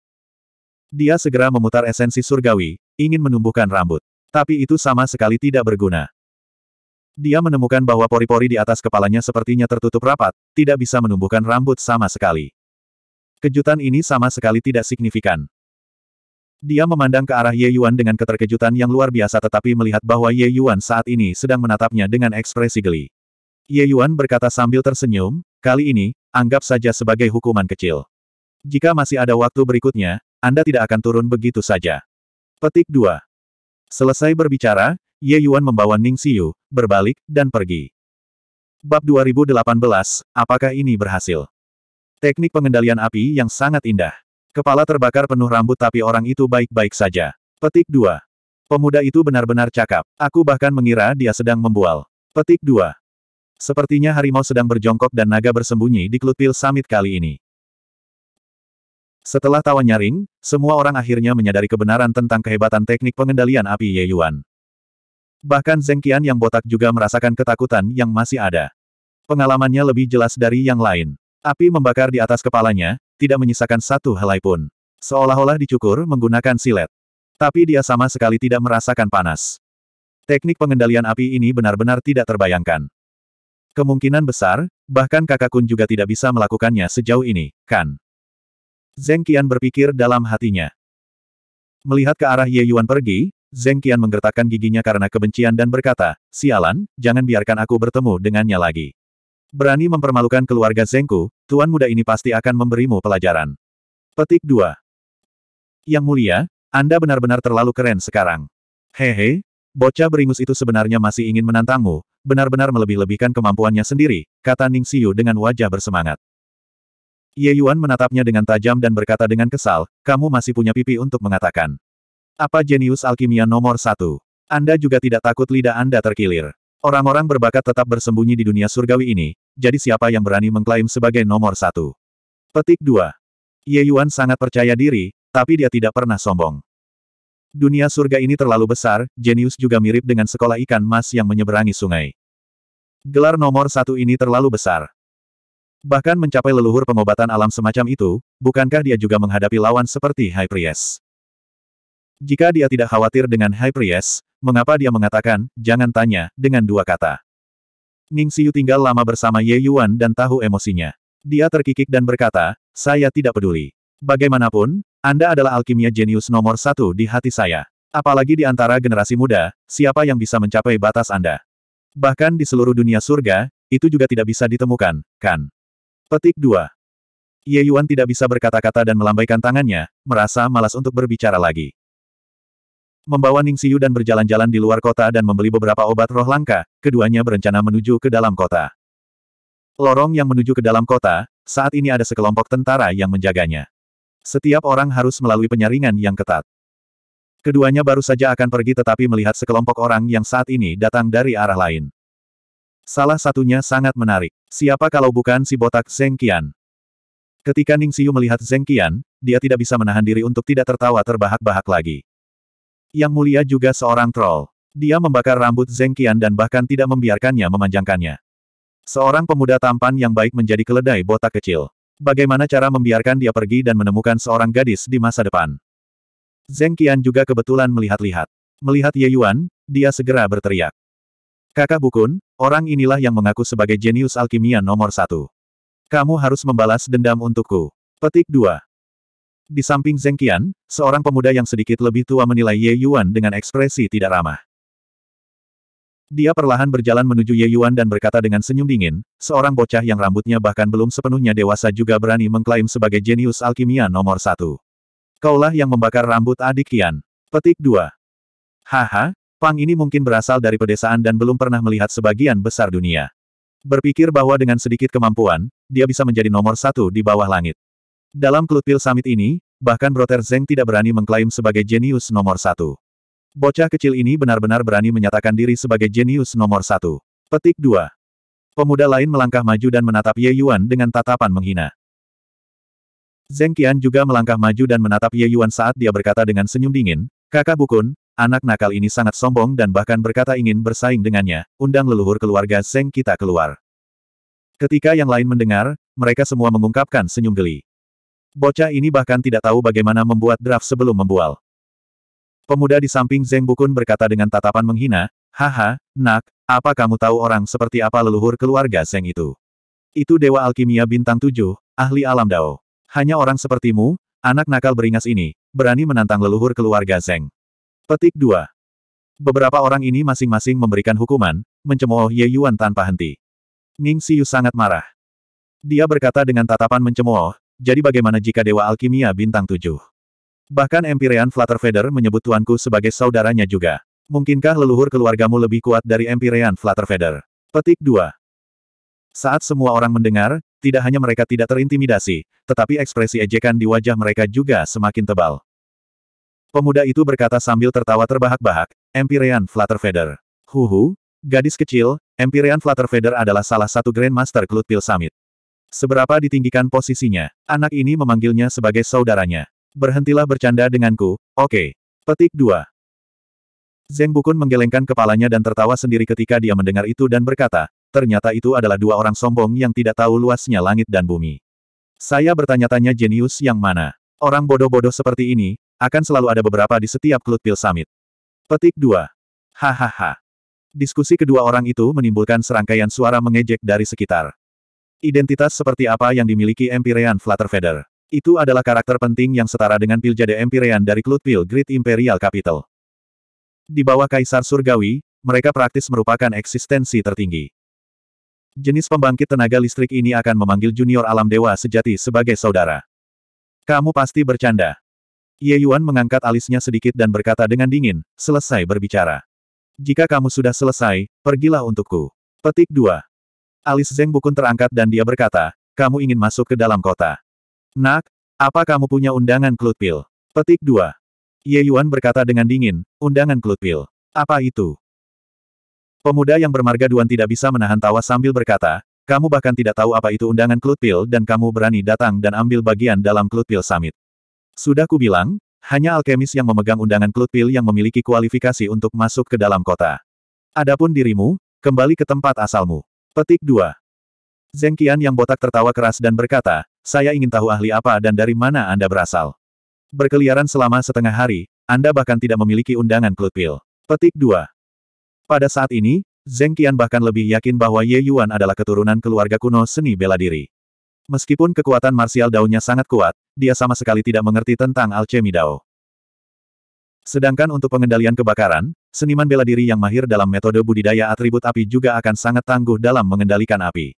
Dia segera memutar esensi surgawi, ingin menumbuhkan rambut. Tapi itu sama sekali tidak berguna. Dia menemukan bahwa pori-pori di atas kepalanya sepertinya tertutup rapat, tidak bisa menumbuhkan rambut sama sekali. Kejutan ini sama sekali tidak signifikan. Dia memandang ke arah Ye Yuan dengan keterkejutan yang luar biasa tetapi melihat bahwa Ye Yuan saat ini sedang menatapnya dengan ekspresi geli. Ye Yuan berkata sambil tersenyum, kali ini, anggap saja sebagai hukuman kecil. Jika masih ada waktu berikutnya, Anda tidak akan turun begitu saja. Petik 2. Selesai berbicara, Ye Yuan membawa Ning Xiu, berbalik, dan pergi. Bab 2018, apakah ini berhasil? Teknik pengendalian api yang sangat indah. Kepala terbakar penuh rambut tapi orang itu baik-baik saja. Petik 2. Pemuda itu benar-benar cakap. Aku bahkan mengira dia sedang membual. Petik 2. Sepertinya harimau sedang berjongkok dan naga bersembunyi di klutil Summit kali ini. Setelah tawa nyaring, semua orang akhirnya menyadari kebenaran tentang kehebatan teknik pengendalian api Ye Yuan. Bahkan Zeng Qian yang botak juga merasakan ketakutan yang masih ada. Pengalamannya lebih jelas dari yang lain. Api membakar di atas kepalanya, tidak menyisakan satu helai pun. Seolah-olah dicukur menggunakan silet. Tapi dia sama sekali tidak merasakan panas. Teknik pengendalian api ini benar-benar tidak terbayangkan. Kemungkinan besar, bahkan kakak Kun juga tidak bisa melakukannya sejauh ini, kan? Zeng Qian berpikir dalam hatinya. Melihat ke arah Ye Yuan pergi, Zeng Qian menggertakkan giginya karena kebencian dan berkata, Sialan, jangan biarkan aku bertemu dengannya lagi. Berani mempermalukan keluarga Zengku, tuan muda ini pasti akan memberimu pelajaran. Petik 2. Yang mulia, Anda benar-benar terlalu keren sekarang. Hehe, bocah beringus itu sebenarnya masih ingin menantangmu, benar-benar melebih-lebihkan kemampuannya sendiri, kata Ning Siu dengan wajah bersemangat. Ye Yuan menatapnya dengan tajam dan berkata dengan kesal, kamu masih punya pipi untuk mengatakan. Apa jenius alkimia nomor satu? Anda juga tidak takut lidah Anda terkilir. Orang-orang berbakat tetap bersembunyi di dunia surgawi ini, jadi siapa yang berani mengklaim sebagai nomor satu? Petik dua. Ye Yuan sangat percaya diri, tapi dia tidak pernah sombong. Dunia surga ini terlalu besar, jenius juga mirip dengan sekolah ikan mas yang menyeberangi sungai. Gelar nomor satu ini terlalu besar. Bahkan mencapai leluhur pengobatan alam semacam itu, bukankah dia juga menghadapi lawan seperti High Priest? Jika dia tidak khawatir dengan High Priest, mengapa dia mengatakan, jangan tanya, dengan dua kata. Ning Siu tinggal lama bersama Ye Yuan dan tahu emosinya. Dia terkikik dan berkata, saya tidak peduli. Bagaimanapun, Anda adalah alkimia jenius nomor satu di hati saya. Apalagi di antara generasi muda, siapa yang bisa mencapai batas Anda? Bahkan di seluruh dunia surga, itu juga tidak bisa ditemukan, kan? Petik 2. Ye Yuan tidak bisa berkata-kata dan melambaikan tangannya, merasa malas untuk berbicara lagi. Membawa Ning Siu dan berjalan-jalan di luar kota dan membeli beberapa obat roh langka, keduanya berencana menuju ke dalam kota. Lorong yang menuju ke dalam kota, saat ini ada sekelompok tentara yang menjaganya. Setiap orang harus melalui penyaringan yang ketat. Keduanya baru saja akan pergi tetapi melihat sekelompok orang yang saat ini datang dari arah lain. Salah satunya sangat menarik. Siapa kalau bukan si botak Zeng Qian? Ketika Ning Xiu melihat Zeng Qian, dia tidak bisa menahan diri untuk tidak tertawa terbahak-bahak lagi. Yang mulia juga seorang troll. Dia membakar rambut Zeng Qian dan bahkan tidak membiarkannya memanjangkannya. Seorang pemuda tampan yang baik menjadi keledai botak kecil. Bagaimana cara membiarkan dia pergi dan menemukan seorang gadis di masa depan? Zeng Qian juga kebetulan melihat-lihat. Melihat Ye Yuan, dia segera berteriak. Kakak Bukun, orang inilah yang mengaku sebagai jenius alkimia nomor satu. Kamu harus membalas dendam untukku. Petik 2. Di samping Zeng Qian, seorang pemuda yang sedikit lebih tua menilai Ye Yuan dengan ekspresi tidak ramah. Dia perlahan berjalan menuju Ye Yuan dan berkata dengan senyum dingin, seorang bocah yang rambutnya bahkan belum sepenuhnya dewasa juga berani mengklaim sebagai jenius alkimia nomor satu. Kaulah yang membakar rambut adik Qian. Petik 2. Haha, Pang ini mungkin berasal dari pedesaan dan belum pernah melihat sebagian besar dunia. Berpikir bahwa dengan sedikit kemampuan, dia bisa menjadi nomor satu di bawah langit. Dalam Klutpil Summit ini, bahkan Brother Zeng tidak berani mengklaim sebagai jenius nomor satu. Bocah kecil ini benar-benar berani menyatakan diri sebagai jenius nomor satu. Petik 2. Pemuda lain melangkah maju dan menatap Ye Yuan dengan tatapan menghina. Zeng Qian juga melangkah maju dan menatap Ye Yuan saat dia berkata dengan senyum dingin, Kakak Bukun, Anak nakal ini sangat sombong dan bahkan berkata ingin bersaing dengannya, undang leluhur keluarga Zeng kita keluar. Ketika yang lain mendengar, mereka semua mengungkapkan senyum geli. Bocah ini bahkan tidak tahu bagaimana membuat draft sebelum membual. Pemuda di samping Zeng Bukun berkata dengan tatapan menghina, Haha, nak, apa kamu tahu orang seperti apa leluhur keluarga Zeng itu? Itu Dewa Alkimia Bintang 7, ahli alam Dao. Hanya orang sepertimu, anak nakal beringas ini, berani menantang leluhur keluarga Zeng. Petik 2. Beberapa orang ini masing-masing memberikan hukuman, mencemooh Ye Yuan tanpa henti. Ning Siu sangat marah. Dia berkata dengan tatapan mencemooh, jadi bagaimana jika Dewa Alkimia bintang tujuh? Bahkan Empyrean Feather menyebut tuanku sebagai saudaranya juga. Mungkinkah leluhur keluargamu lebih kuat dari Empyrean Feather? Petik 2. Saat semua orang mendengar, tidak hanya mereka tidak terintimidasi, tetapi ekspresi ejekan di wajah mereka juga semakin tebal. Pemuda itu berkata sambil tertawa terbahak-bahak, Empyrean Flutterfeather. Huhu, gadis kecil, Empyrean Flutterfeather adalah salah satu Grandmaster Cloudpil Summit. Seberapa ditinggikan posisinya, anak ini memanggilnya sebagai saudaranya. Berhentilah bercanda denganku, oke. Okay. Petik 2. Zeng Bukun menggelengkan kepalanya dan tertawa sendiri ketika dia mendengar itu dan berkata, ternyata itu adalah dua orang sombong yang tidak tahu luasnya langit dan bumi. Saya bertanya-tanya jenius yang mana. Orang bodoh-bodoh seperti ini, akan selalu ada beberapa di setiap klut pil Summit. Petik 2. Hahaha. Diskusi kedua orang itu menimbulkan serangkaian suara mengejek dari sekitar. Identitas seperti apa yang dimiliki Empyrean Flutterfeather. Itu adalah karakter penting yang setara dengan pil Piljade Empyrean dari klut pil Great Imperial Capital. Di bawah Kaisar Surgawi, mereka praktis merupakan eksistensi tertinggi. Jenis pembangkit tenaga listrik ini akan memanggil junior alam dewa sejati sebagai saudara. Kamu pasti bercanda. Ye Yuan mengangkat alisnya sedikit dan berkata dengan dingin, selesai berbicara. Jika kamu sudah selesai, pergilah untukku. Petik 2. Alis Zeng Bukun terangkat dan dia berkata, kamu ingin masuk ke dalam kota. Nak, apa kamu punya undangan Klutpil? Petik 2. Ye Yuan berkata dengan dingin, undangan Klutpil. Apa itu? Pemuda yang bermarga Duan tidak bisa menahan tawa sambil berkata, kamu bahkan tidak tahu apa itu undangan Klutpil dan kamu berani datang dan ambil bagian dalam Klutpil Summit. Sudah kubilang, hanya alkemis yang memegang undangan Klutpil yang memiliki kualifikasi untuk masuk ke dalam kota. Adapun dirimu, kembali ke tempat asalmu. Petik 2. Zeng Qian yang botak tertawa keras dan berkata, saya ingin tahu ahli apa dan dari mana Anda berasal. Berkeliaran selama setengah hari, Anda bahkan tidak memiliki undangan Klutpil. Petik 2. Pada saat ini, Zeng Qian bahkan lebih yakin bahwa Ye Yuan adalah keturunan keluarga kuno seni bela diri. Meskipun kekuatan marsial daunnya sangat kuat, dia sama sekali tidak mengerti tentang alchemy Dao. Sedangkan untuk pengendalian kebakaran, seniman bela diri yang mahir dalam metode budidaya atribut api juga akan sangat tangguh dalam mengendalikan api.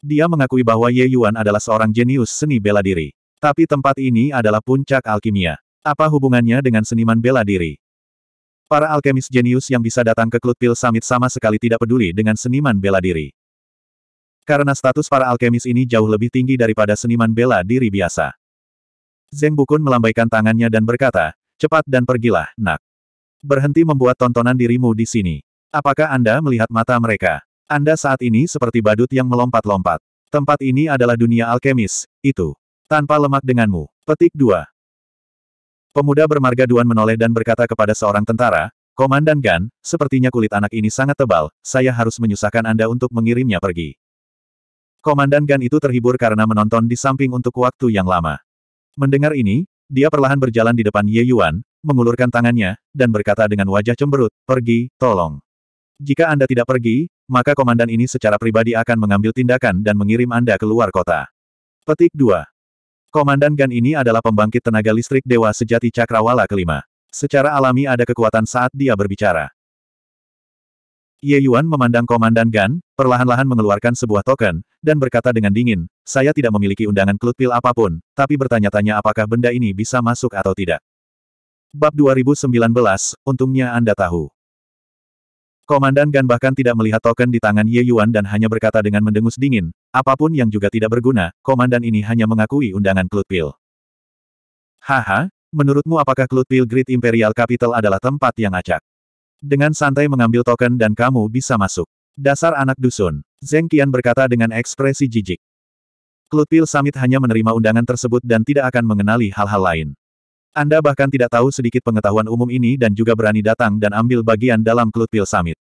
Dia mengakui bahwa Ye Yuan adalah seorang jenius seni bela diri. Tapi tempat ini adalah puncak alkimia. Apa hubungannya dengan seniman bela diri? Para alkemis jenius yang bisa datang ke pil Summit sama sekali tidak peduli dengan seniman bela diri. Karena status para alkemis ini jauh lebih tinggi daripada seniman bela diri biasa. Zeng Bukun melambaikan tangannya dan berkata, cepat dan pergilah, nak. Berhenti membuat tontonan dirimu di sini. Apakah Anda melihat mata mereka? Anda saat ini seperti badut yang melompat-lompat. Tempat ini adalah dunia alkemis, itu. Tanpa lemak denganmu. Petik 2. Pemuda bermarga Duan menoleh dan berkata kepada seorang tentara, Komandan Gan, sepertinya kulit anak ini sangat tebal, saya harus menyusahkan Anda untuk mengirimnya pergi. Komandan Gan itu terhibur karena menonton di samping untuk waktu yang lama. Mendengar ini, dia perlahan berjalan di depan Ye Yuan, mengulurkan tangannya, dan berkata dengan wajah cemberut, pergi, tolong. Jika Anda tidak pergi, maka komandan ini secara pribadi akan mengambil tindakan dan mengirim Anda keluar kota. Petik 2. Komandan Gan ini adalah pembangkit tenaga listrik Dewa Sejati Cakrawala kelima. Secara alami ada kekuatan saat dia berbicara. Ye Yuan memandang Komandan Gan, perlahan-lahan mengeluarkan sebuah token, dan berkata dengan dingin, saya tidak memiliki undangan klutpil apapun, tapi bertanya-tanya apakah benda ini bisa masuk atau tidak. Bab 2019, untungnya Anda tahu. Komandan Gan bahkan tidak melihat token di tangan Ye Yuan dan hanya berkata dengan mendengus dingin, apapun yang juga tidak berguna, komandan ini hanya mengakui undangan klutpil. Haha, menurutmu apakah klutpil Great Imperial Capital adalah tempat yang acak? Dengan santai mengambil token dan kamu bisa masuk. Dasar anak dusun. Zeng Qian berkata dengan ekspresi jijik. Klutpil Samit hanya menerima undangan tersebut dan tidak akan mengenali hal-hal lain. Anda bahkan tidak tahu sedikit pengetahuan umum ini dan juga berani datang dan ambil bagian dalam Klutpil Samit.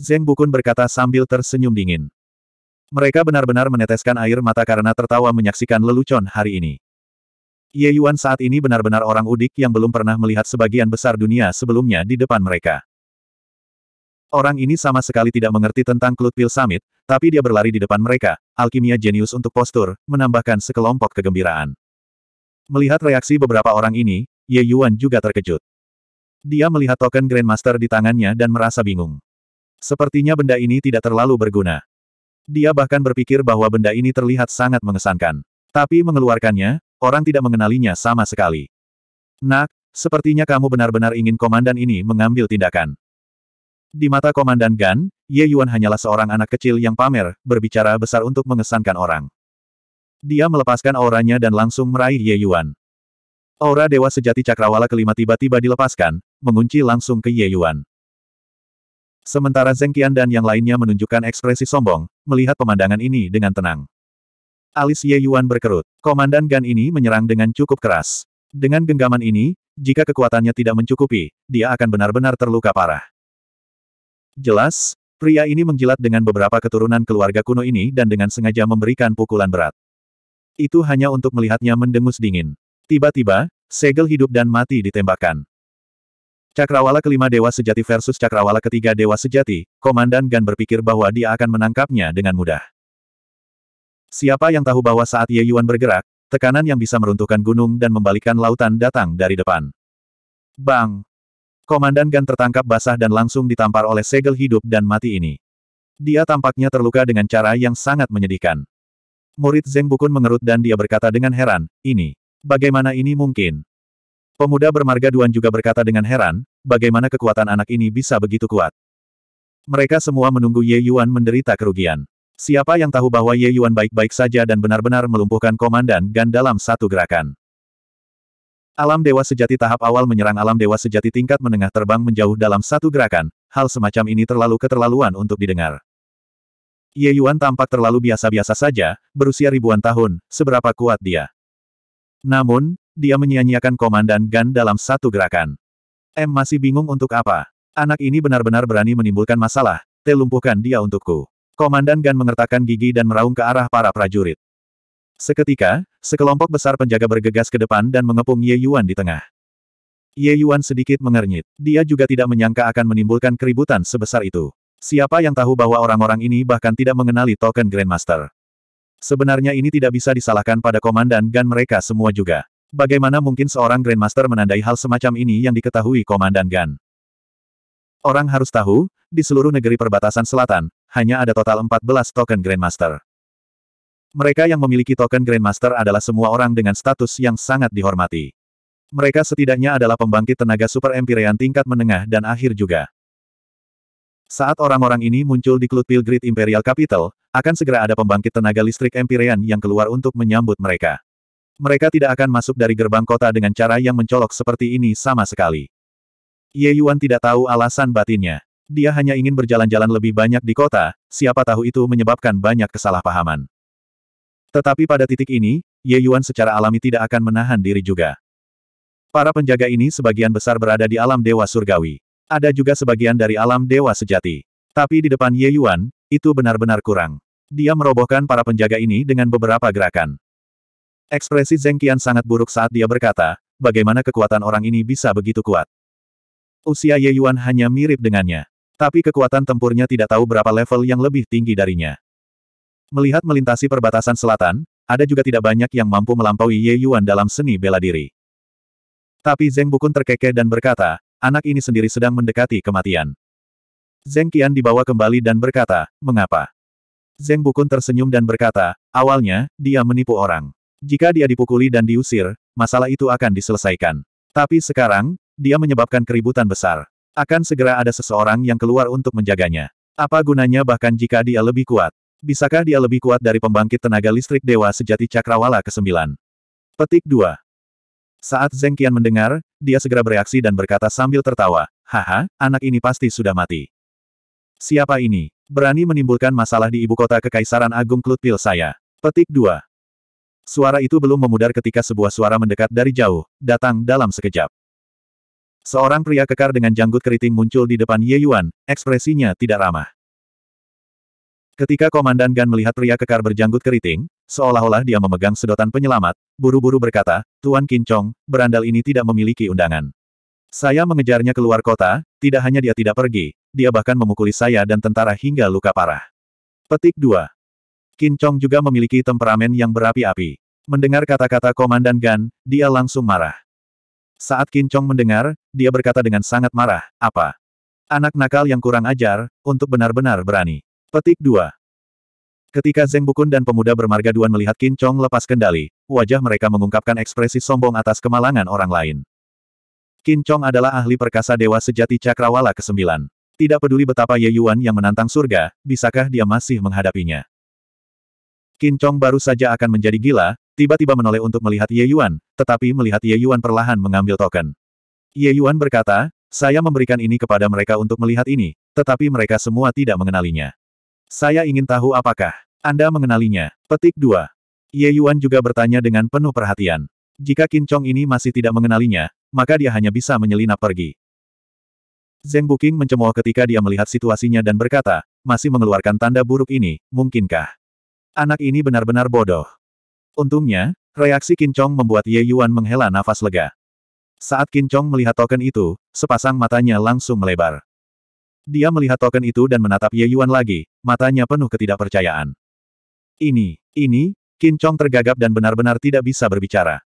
Zeng Bukun berkata sambil tersenyum dingin. Mereka benar-benar meneteskan air mata karena tertawa menyaksikan lelucon hari ini. Ye Yuan saat ini benar-benar orang udik yang belum pernah melihat sebagian besar dunia sebelumnya di depan mereka. Orang ini sama sekali tidak mengerti tentang Cloud Pill Summit, tapi dia berlari di depan mereka, alkimia jenius untuk postur, menambahkan sekelompok kegembiraan. Melihat reaksi beberapa orang ini, Ye Yuan juga terkejut. Dia melihat token Grandmaster di tangannya dan merasa bingung. Sepertinya benda ini tidak terlalu berguna. Dia bahkan berpikir bahwa benda ini terlihat sangat mengesankan. Tapi mengeluarkannya, orang tidak mengenalinya sama sekali. Nak, sepertinya kamu benar-benar ingin komandan ini mengambil tindakan. Di mata Komandan Gan, Ye Yuan hanyalah seorang anak kecil yang pamer, berbicara besar untuk mengesankan orang. Dia melepaskan auranya dan langsung meraih Ye Yuan. Aura Dewa Sejati Cakrawala kelima tiba-tiba dilepaskan, mengunci langsung ke Ye Yuan. Sementara Zeng Qian dan yang lainnya menunjukkan ekspresi sombong, melihat pemandangan ini dengan tenang. Alis Ye Yuan berkerut. Komandan Gan ini menyerang dengan cukup keras. Dengan genggaman ini, jika kekuatannya tidak mencukupi, dia akan benar-benar terluka parah. Jelas, pria ini menjilat dengan beberapa keturunan keluarga kuno ini dan dengan sengaja memberikan pukulan berat. Itu hanya untuk melihatnya mendengus dingin. Tiba-tiba, segel hidup dan mati ditembakkan. Cakrawala kelima dewa sejati versus cakrawala ketiga dewa sejati, Komandan Gan berpikir bahwa dia akan menangkapnya dengan mudah. Siapa yang tahu bahwa saat Ye Yuan bergerak, tekanan yang bisa meruntuhkan gunung dan membalikkan lautan datang dari depan. Bang! Komandan Gan tertangkap basah dan langsung ditampar oleh segel hidup dan mati ini. Dia tampaknya terluka dengan cara yang sangat menyedihkan. Murid Zeng Bukun mengerut dan dia berkata dengan heran, ini, bagaimana ini mungkin? Pemuda bermarga Duan juga berkata dengan heran, bagaimana kekuatan anak ini bisa begitu kuat? Mereka semua menunggu Ye Yuan menderita kerugian. Siapa yang tahu bahwa Ye Yuan baik-baik saja dan benar-benar melumpuhkan Komandan Gan dalam satu gerakan? Alam Dewa Sejati tahap awal menyerang Alam Dewa Sejati tingkat menengah terbang menjauh dalam satu gerakan, hal semacam ini terlalu keterlaluan untuk didengar. Ye Yuan tampak terlalu biasa-biasa saja, berusia ribuan tahun, seberapa kuat dia. Namun, dia menyia-nyiakan komandan Gan dalam satu gerakan. M masih bingung untuk apa. Anak ini benar-benar berani menimbulkan masalah, Telumpuhkan dia untukku. Komandan Gan mengertakkan gigi dan meraung ke arah para prajurit. Seketika, sekelompok besar penjaga bergegas ke depan dan mengepung Ye Yuan di tengah. Ye Yuan sedikit mengernyit. Dia juga tidak menyangka akan menimbulkan keributan sebesar itu. Siapa yang tahu bahwa orang-orang ini bahkan tidak mengenali token Grandmaster. Sebenarnya ini tidak bisa disalahkan pada komandan Gan mereka semua juga. Bagaimana mungkin seorang Grandmaster menandai hal semacam ini yang diketahui komandan Gan? Orang harus tahu, di seluruh negeri perbatasan selatan, hanya ada total 14 token Grandmaster. Mereka yang memiliki token Grandmaster adalah semua orang dengan status yang sangat dihormati. Mereka setidaknya adalah pembangkit tenaga super empirean tingkat menengah dan akhir juga. Saat orang-orang ini muncul di Cloudpil Grid Imperial Capital, akan segera ada pembangkit tenaga listrik Empyrean yang keluar untuk menyambut mereka. Mereka tidak akan masuk dari gerbang kota dengan cara yang mencolok seperti ini sama sekali. Ye Yuan tidak tahu alasan batinnya. Dia hanya ingin berjalan-jalan lebih banyak di kota, siapa tahu itu menyebabkan banyak kesalahpahaman. Tetapi pada titik ini, Ye Yuan secara alami tidak akan menahan diri juga. Para penjaga ini sebagian besar berada di alam dewa surgawi. Ada juga sebagian dari alam dewa sejati. Tapi di depan Ye Yuan, itu benar-benar kurang. Dia merobohkan para penjaga ini dengan beberapa gerakan. Ekspresi Zeng Qian sangat buruk saat dia berkata, bagaimana kekuatan orang ini bisa begitu kuat. Usia Ye Yuan hanya mirip dengannya. Tapi kekuatan tempurnya tidak tahu berapa level yang lebih tinggi darinya. Melihat melintasi perbatasan selatan, ada juga tidak banyak yang mampu melampaui Ye Yuan dalam seni bela diri. Tapi Zeng Bukun terkekeh dan berkata, anak ini sendiri sedang mendekati kematian. Zeng Qian dibawa kembali dan berkata, mengapa? Zeng Bukun tersenyum dan berkata, awalnya, dia menipu orang. Jika dia dipukuli dan diusir, masalah itu akan diselesaikan. Tapi sekarang, dia menyebabkan keributan besar. Akan segera ada seseorang yang keluar untuk menjaganya. Apa gunanya bahkan jika dia lebih kuat? Bisakah dia lebih kuat dari pembangkit tenaga listrik dewa sejati Cakrawala ke-9? Petik 2. Saat Zeng Qian mendengar, dia segera bereaksi dan berkata sambil tertawa, Haha, anak ini pasti sudah mati. Siapa ini? Berani menimbulkan masalah di ibu kota Kekaisaran Agung Klutpil saya. Petik 2. Suara itu belum memudar ketika sebuah suara mendekat dari jauh, datang dalam sekejap. Seorang pria kekar dengan janggut keriting muncul di depan Ye Yuan, ekspresinya tidak ramah. Ketika Komandan Gan melihat pria kekar berjanggut keriting, seolah-olah dia memegang sedotan penyelamat, buru-buru berkata, Tuan Kincong, berandal ini tidak memiliki undangan. Saya mengejarnya keluar kota, tidak hanya dia tidak pergi, dia bahkan memukuli saya dan tentara hingga luka parah. Petik 2. Kincong juga memiliki temperamen yang berapi-api. Mendengar kata-kata Komandan Gan, dia langsung marah. Saat Kincong mendengar, dia berkata dengan sangat marah, apa? Anak nakal yang kurang ajar, untuk benar-benar berani. Petik 2. Ketika Zeng Bukun dan pemuda bermarga Duan melihat Qin Chong lepas kendali, wajah mereka mengungkapkan ekspresi sombong atas kemalangan orang lain. Qin Chong adalah ahli perkasa dewa sejati Cakrawala ke-9. Tidak peduli betapa Ye Yuan yang menantang surga, bisakah dia masih menghadapinya? Qin Chong baru saja akan menjadi gila, tiba-tiba menoleh untuk melihat Ye Yuan, tetapi melihat Ye Yuan perlahan mengambil token. Ye Yuan berkata, saya memberikan ini kepada mereka untuk melihat ini, tetapi mereka semua tidak mengenalinya. Saya ingin tahu apakah Anda mengenalinya. Petik 2. Ye Yuan juga bertanya dengan penuh perhatian. Jika Kincong ini masih tidak mengenalinya, maka dia hanya bisa menyelinap pergi. Zeng Buking mencemooh ketika dia melihat situasinya dan berkata, masih mengeluarkan tanda buruk ini, mungkinkah? Anak ini benar-benar bodoh. Untungnya, reaksi Kincong membuat Ye Yuan menghela nafas lega. Saat Kincong melihat token itu, sepasang matanya langsung melebar. Dia melihat token itu dan menatap Ye Yuan lagi, matanya penuh ketidakpercayaan. Ini, ini, Qin Chong tergagap dan benar-benar tidak bisa berbicara.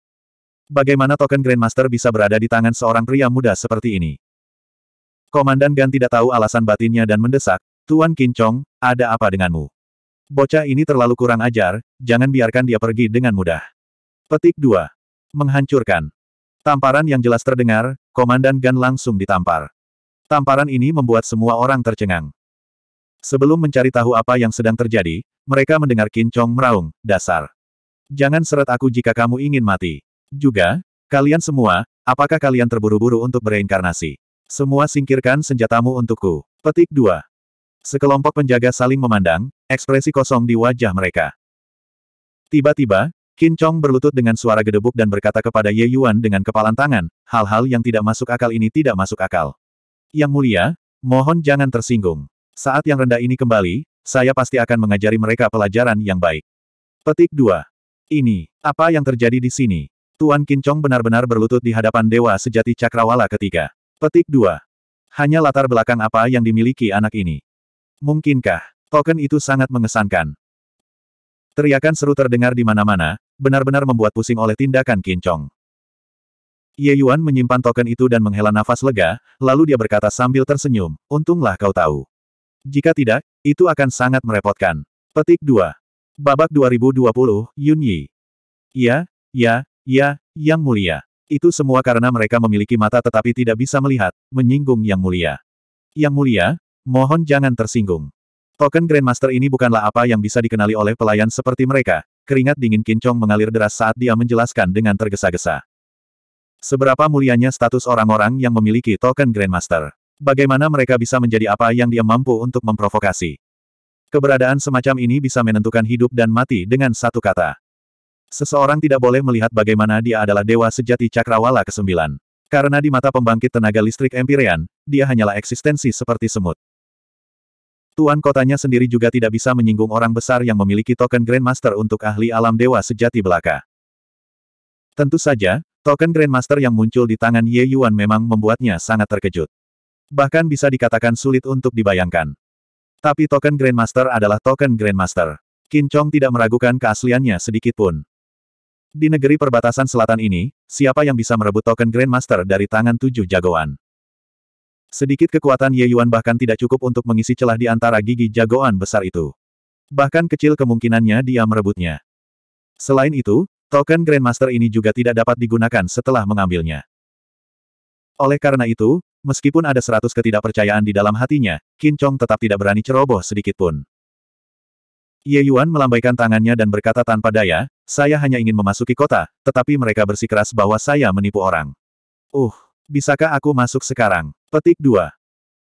Bagaimana token Grandmaster bisa berada di tangan seorang pria muda seperti ini? Komandan Gan tidak tahu alasan batinnya dan mendesak, Tuan Qin Chong, ada apa denganmu? Bocah ini terlalu kurang ajar, jangan biarkan dia pergi dengan mudah. Petik 2. Menghancurkan. Tamparan yang jelas terdengar, Komandan Gan langsung ditampar. Tamparan ini membuat semua orang tercengang. Sebelum mencari tahu apa yang sedang terjadi, mereka mendengar kincong meraung, dasar. Jangan seret aku jika kamu ingin mati. Juga, kalian semua, apakah kalian terburu-buru untuk bereinkarnasi? Semua singkirkan senjatamu untukku. Petik 2. Sekelompok penjaga saling memandang, ekspresi kosong di wajah mereka. Tiba-tiba, Kincong berlutut dengan suara gedebuk dan berkata kepada Ye Yuan dengan kepalan tangan, hal-hal yang tidak masuk akal ini tidak masuk akal. Yang mulia, mohon jangan tersinggung. Saat yang rendah ini kembali, saya pasti akan mengajari mereka pelajaran yang baik. Petik 2. Ini, apa yang terjadi di sini? Tuan Kincong benar-benar berlutut di hadapan Dewa Sejati Cakrawala ketiga. Petik 2. Hanya latar belakang apa yang dimiliki anak ini. Mungkinkah, token itu sangat mengesankan. Teriakan seru terdengar di mana-mana, benar-benar membuat pusing oleh tindakan Kincong. Ye Yuan menyimpan token itu dan menghela nafas lega, lalu dia berkata sambil tersenyum, untunglah kau tahu. Jika tidak, itu akan sangat merepotkan. Petik 2. Babak 2020, Yun Yi. Ya, ya, ya, Yang Mulia. Itu semua karena mereka memiliki mata tetapi tidak bisa melihat, menyinggung Yang Mulia. Yang Mulia, mohon jangan tersinggung. Token Grandmaster ini bukanlah apa yang bisa dikenali oleh pelayan seperti mereka. Keringat dingin kincong mengalir deras saat dia menjelaskan dengan tergesa-gesa. Seberapa mulianya status orang-orang yang memiliki token Grandmaster bagaimana mereka bisa menjadi apa yang dia mampu untuk memprovokasi. Keberadaan semacam ini bisa menentukan hidup dan mati dengan satu kata. Seseorang tidak boleh melihat bagaimana dia adalah dewa sejati cakrawala ke-9. Karena di mata pembangkit tenaga listrik Empyrean, dia hanyalah eksistensi seperti semut. Tuan kotanya sendiri juga tidak bisa menyinggung orang besar yang memiliki token Grandmaster untuk ahli alam dewa sejati belaka. Tentu saja, token Grandmaster yang muncul di tangan Ye Yuan memang membuatnya sangat terkejut bahkan bisa dikatakan sulit untuk dibayangkan. Tapi token Grandmaster adalah token Grandmaster. Qin Chong tidak meragukan keasliannya sedikit pun. Di negeri perbatasan selatan ini, siapa yang bisa merebut token Grandmaster dari tangan tujuh jagoan? Sedikit kekuatan Ye Yuan bahkan tidak cukup untuk mengisi celah di antara gigi jagoan besar itu. Bahkan kecil kemungkinannya dia merebutnya. Selain itu, token Grandmaster ini juga tidak dapat digunakan setelah mengambilnya. Oleh karena itu, Meskipun ada seratus ketidakpercayaan di dalam hatinya, Qin Chong tetap tidak berani ceroboh sedikitpun. Ye Yuan melambaikan tangannya dan berkata tanpa daya, saya hanya ingin memasuki kota, tetapi mereka bersikeras bahwa saya menipu orang. Uh, bisakah aku masuk sekarang? Petik 2.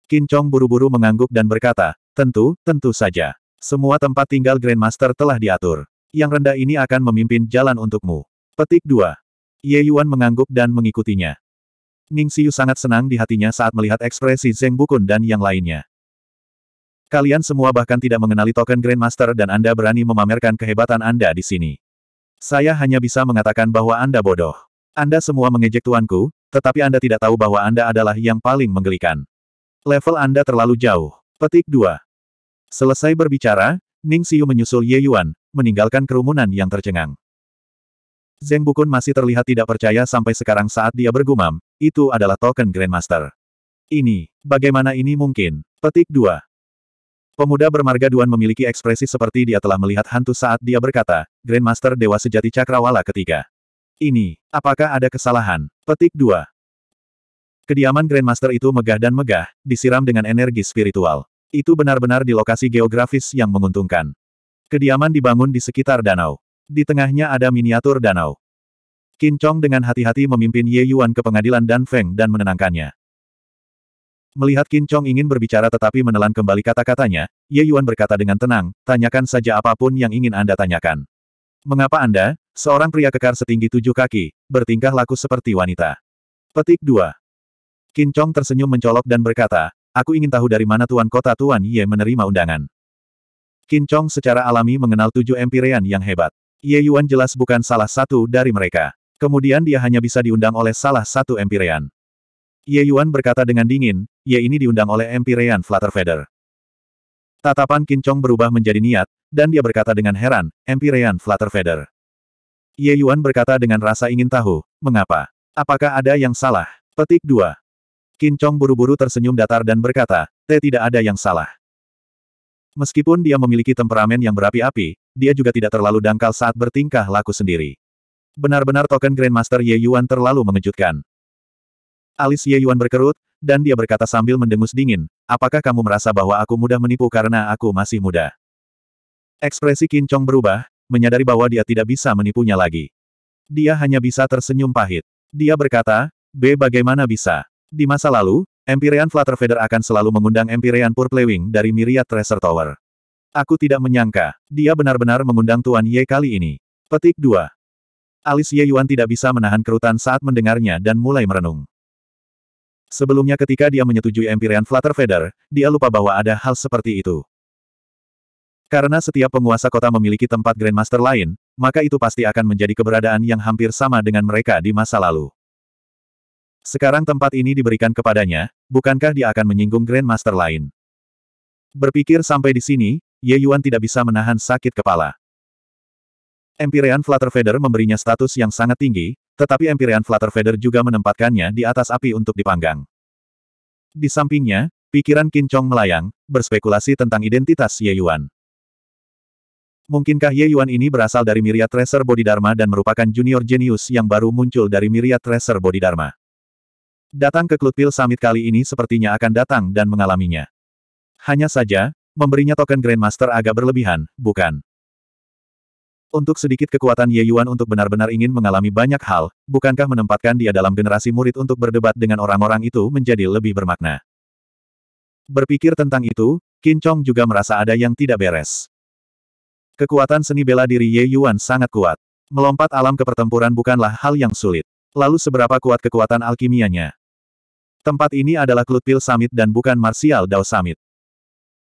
Qin Chong buru-buru mengangguk dan berkata, tentu, tentu saja. Semua tempat tinggal Grandmaster telah diatur. Yang rendah ini akan memimpin jalan untukmu. Petik 2. Ye Yuan mengangguk dan mengikutinya. Ning Xiu sangat senang di hatinya saat melihat ekspresi Zeng Bukun dan yang lainnya. Kalian semua bahkan tidak mengenali token Grandmaster dan Anda berani memamerkan kehebatan Anda di sini. Saya hanya bisa mengatakan bahwa Anda bodoh. Anda semua mengejek tuanku, tetapi Anda tidak tahu bahwa Anda adalah yang paling menggelikan. Level Anda terlalu jauh. Petik 2. Selesai berbicara, Ning Xiu menyusul Ye Yuan, meninggalkan kerumunan yang tercengang. Zeng Bukun masih terlihat tidak percaya sampai sekarang saat dia bergumam, itu adalah token Grandmaster. Ini, bagaimana ini mungkin? Petik 2. Pemuda bermarga Duan memiliki ekspresi seperti dia telah melihat hantu saat dia berkata, Grandmaster Dewa Sejati Cakrawala ketiga. Ini, apakah ada kesalahan? Petik 2. Kediaman Grandmaster itu megah dan megah, disiram dengan energi spiritual. Itu benar-benar di lokasi geografis yang menguntungkan. Kediaman dibangun di sekitar danau. Di tengahnya ada miniatur danau. Qin Chong dengan hati-hati memimpin Ye Yuan ke pengadilan Dan Feng dan menenangkannya. Melihat Qin Chong ingin berbicara tetapi menelan kembali kata-katanya, Ye Yuan berkata dengan tenang, tanyakan saja apapun yang ingin Anda tanyakan. Mengapa Anda, seorang pria kekar setinggi tujuh kaki, bertingkah laku seperti wanita? Petik 2. Qin Chong tersenyum mencolok dan berkata, Aku ingin tahu dari mana Tuan Kota Tuan Ye menerima undangan. Qin Chong secara alami mengenal tujuh empirean yang hebat. Ye Yuan jelas bukan salah satu dari mereka. Kemudian dia hanya bisa diundang oleh salah satu Empyrean. Ye Yuan berkata dengan dingin, Ye ini diundang oleh Empyrean Flutterfeather. Tatapan Kincong berubah menjadi niat, dan dia berkata dengan heran, Empyrean Flutterfeather. Ye Yuan berkata dengan rasa ingin tahu, mengapa? Apakah ada yang salah? Petik 2. Kincong buru-buru tersenyum datar dan berkata, T tidak ada yang salah. Meskipun dia memiliki temperamen yang berapi-api, dia juga tidak terlalu dangkal saat bertingkah laku sendiri. Benar-benar token Grandmaster Ye Yuan terlalu mengejutkan. Alis Ye Yuan berkerut, dan dia berkata sambil mendengus dingin, apakah kamu merasa bahwa aku mudah menipu karena aku masih muda? Ekspresi Qin Chong berubah, menyadari bahwa dia tidak bisa menipunya lagi. Dia hanya bisa tersenyum pahit. Dia berkata, B bagaimana bisa? Di masa lalu, Empyrean Flutterfeather akan selalu mengundang Empyrean Purplewing dari Myriad Treasure Tower. Aku tidak menyangka, dia benar-benar mengundang Tuan Ye kali ini. Petik 2. Alis Ye Yuan tidak bisa menahan kerutan saat mendengarnya dan mulai merenung. Sebelumnya ketika dia menyetujui Empyrean Flutter Feather, dia lupa bahwa ada hal seperti itu. Karena setiap penguasa kota memiliki tempat Grandmaster lain, maka itu pasti akan menjadi keberadaan yang hampir sama dengan mereka di masa lalu. Sekarang tempat ini diberikan kepadanya, bukankah dia akan menyinggung Grandmaster lain? Berpikir sampai di sini, Ye Yuan tidak bisa menahan sakit kepala. Empyrean Flutter Feather memberinya status yang sangat tinggi, tetapi Empyrean Flutter Feather juga menempatkannya di atas api untuk dipanggang. Di sampingnya, pikiran Qin Chong melayang, berspekulasi tentang identitas Ye Yuan. Mungkinkah Ye Yuan ini berasal dari Miria Tracer Bodhidharma dan merupakan junior genius yang baru muncul dari Miria Tracer Bodhidharma? Datang ke Klutpil Summit kali ini sepertinya akan datang dan mengalaminya. Hanya saja, memberinya token Grandmaster agak berlebihan, bukan? Untuk sedikit kekuatan Ye Yuan untuk benar-benar ingin mengalami banyak hal, bukankah menempatkan dia dalam generasi murid untuk berdebat dengan orang-orang itu menjadi lebih bermakna? Berpikir tentang itu, Qin Chong juga merasa ada yang tidak beres. Kekuatan seni bela diri Ye Yuan sangat kuat. Melompat alam ke pertempuran bukanlah hal yang sulit. Lalu seberapa kuat kekuatan alkimianya? Tempat ini adalah Klutpil Summit dan bukan Martial Dao Summit.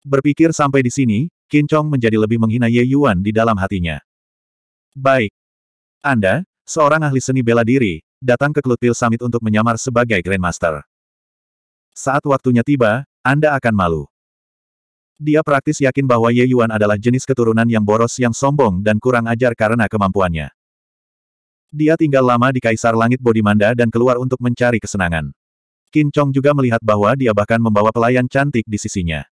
Berpikir sampai di sini, Kincong menjadi lebih menghina Ye Yuan di dalam hatinya. Baik. Anda, seorang ahli seni bela diri, datang ke Klutil Summit untuk menyamar sebagai Grandmaster. Saat waktunya tiba, Anda akan malu. Dia praktis yakin bahwa Ye Yuan adalah jenis keturunan yang boros yang sombong dan kurang ajar karena kemampuannya. Dia tinggal lama di Kaisar Langit Bodimanda dan keluar untuk mencari kesenangan. Kincong juga melihat bahwa dia bahkan membawa pelayan cantik di sisinya.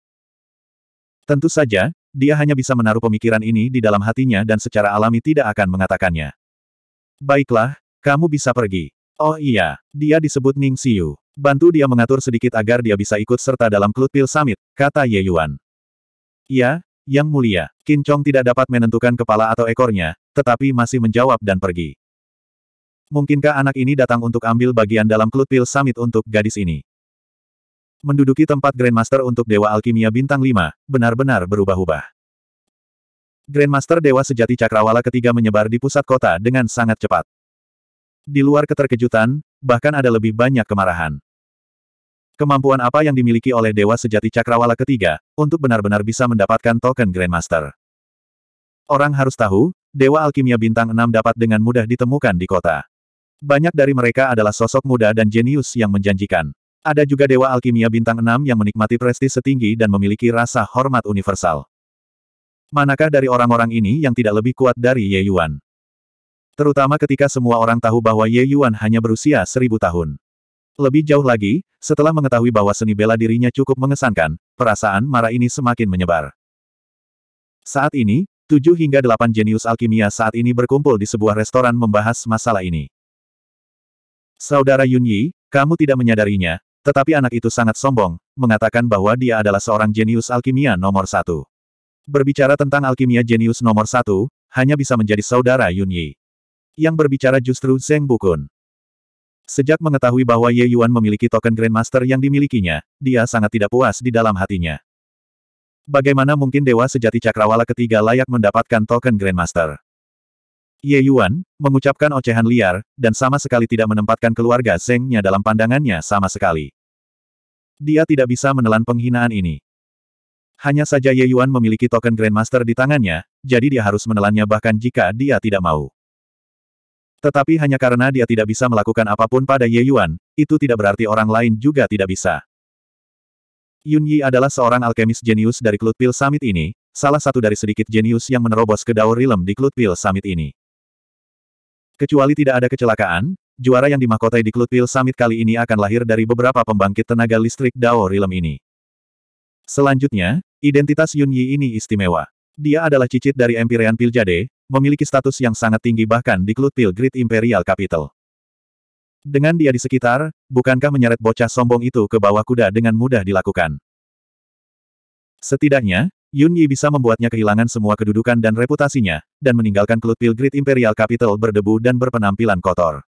Tentu saja, dia hanya bisa menaruh pemikiran ini di dalam hatinya dan secara alami tidak akan mengatakannya. Baiklah, kamu bisa pergi. Oh iya, dia disebut Ning Siu. Bantu dia mengatur sedikit agar dia bisa ikut serta dalam Pil Summit, kata Ye Yuan. Ya, Yang Mulia, Chong tidak dapat menentukan kepala atau ekornya, tetapi masih menjawab dan pergi. Mungkinkah anak ini datang untuk ambil bagian dalam Pil Summit untuk gadis ini? menduduki tempat Grandmaster untuk Dewa Alkimia Bintang 5, benar-benar berubah-ubah. Grandmaster Dewa Sejati Cakrawala ketiga menyebar di pusat kota dengan sangat cepat. Di luar keterkejutan, bahkan ada lebih banyak kemarahan. Kemampuan apa yang dimiliki oleh Dewa Sejati Cakrawala ketiga, untuk benar-benar bisa mendapatkan token Grandmaster. Orang harus tahu, Dewa Alkimia Bintang 6 dapat dengan mudah ditemukan di kota. Banyak dari mereka adalah sosok muda dan jenius yang menjanjikan. Ada juga Dewa Alkimia Bintang 6 yang menikmati prestis setinggi dan memiliki rasa hormat universal. Manakah dari orang-orang ini yang tidak lebih kuat dari Ye Yuan? Terutama ketika semua orang tahu bahwa Ye Yuan hanya berusia seribu tahun. Lebih jauh lagi, setelah mengetahui bahwa seni bela dirinya cukup mengesankan, perasaan marah ini semakin menyebar. Saat ini, tujuh hingga delapan jenius alkimia saat ini berkumpul di sebuah restoran membahas masalah ini. Saudara Yun Yi, kamu tidak menyadarinya, tetapi anak itu sangat sombong, mengatakan bahwa dia adalah seorang jenius alkimia nomor satu. Berbicara tentang alkimia jenius nomor satu, hanya bisa menjadi saudara Yun Yi. Yang berbicara justru Zeng Bukun. Sejak mengetahui bahwa Ye Yuan memiliki token Grandmaster yang dimilikinya, dia sangat tidak puas di dalam hatinya. Bagaimana mungkin Dewa Sejati Cakrawala ketiga layak mendapatkan token Grandmaster? Ye Yuan, mengucapkan ocehan liar, dan sama sekali tidak menempatkan keluarga Zengnya dalam pandangannya sama sekali. Dia tidak bisa menelan penghinaan ini. Hanya saja Ye Yuan memiliki token Grandmaster di tangannya, jadi dia harus menelannya bahkan jika dia tidak mau. Tetapi hanya karena dia tidak bisa melakukan apapun pada Ye Yuan, itu tidak berarti orang lain juga tidak bisa. Yun Yi adalah seorang alkemis jenius dari Klutpil Summit ini, salah satu dari sedikit jenius yang menerobos ke Dao Realm di Klutpil Summit ini. Kecuali tidak ada kecelakaan, juara yang dimahkotai di Klutil Summit kali ini akan lahir dari beberapa pembangkit tenaga listrik Dao Rilem ini. Selanjutnya, identitas Yun Yi ini istimewa. Dia adalah cicit dari Empyrean Piljade, memiliki status yang sangat tinggi bahkan di Klutil Great Imperial Capital. Dengan dia di sekitar, bukankah menyeret bocah sombong itu ke bawah kuda dengan mudah dilakukan? Setidaknya, Yun Yi bisa membuatnya kehilangan semua kedudukan dan reputasinya, dan meninggalkan Klut Pilgrid Imperial Capital berdebu dan berpenampilan kotor.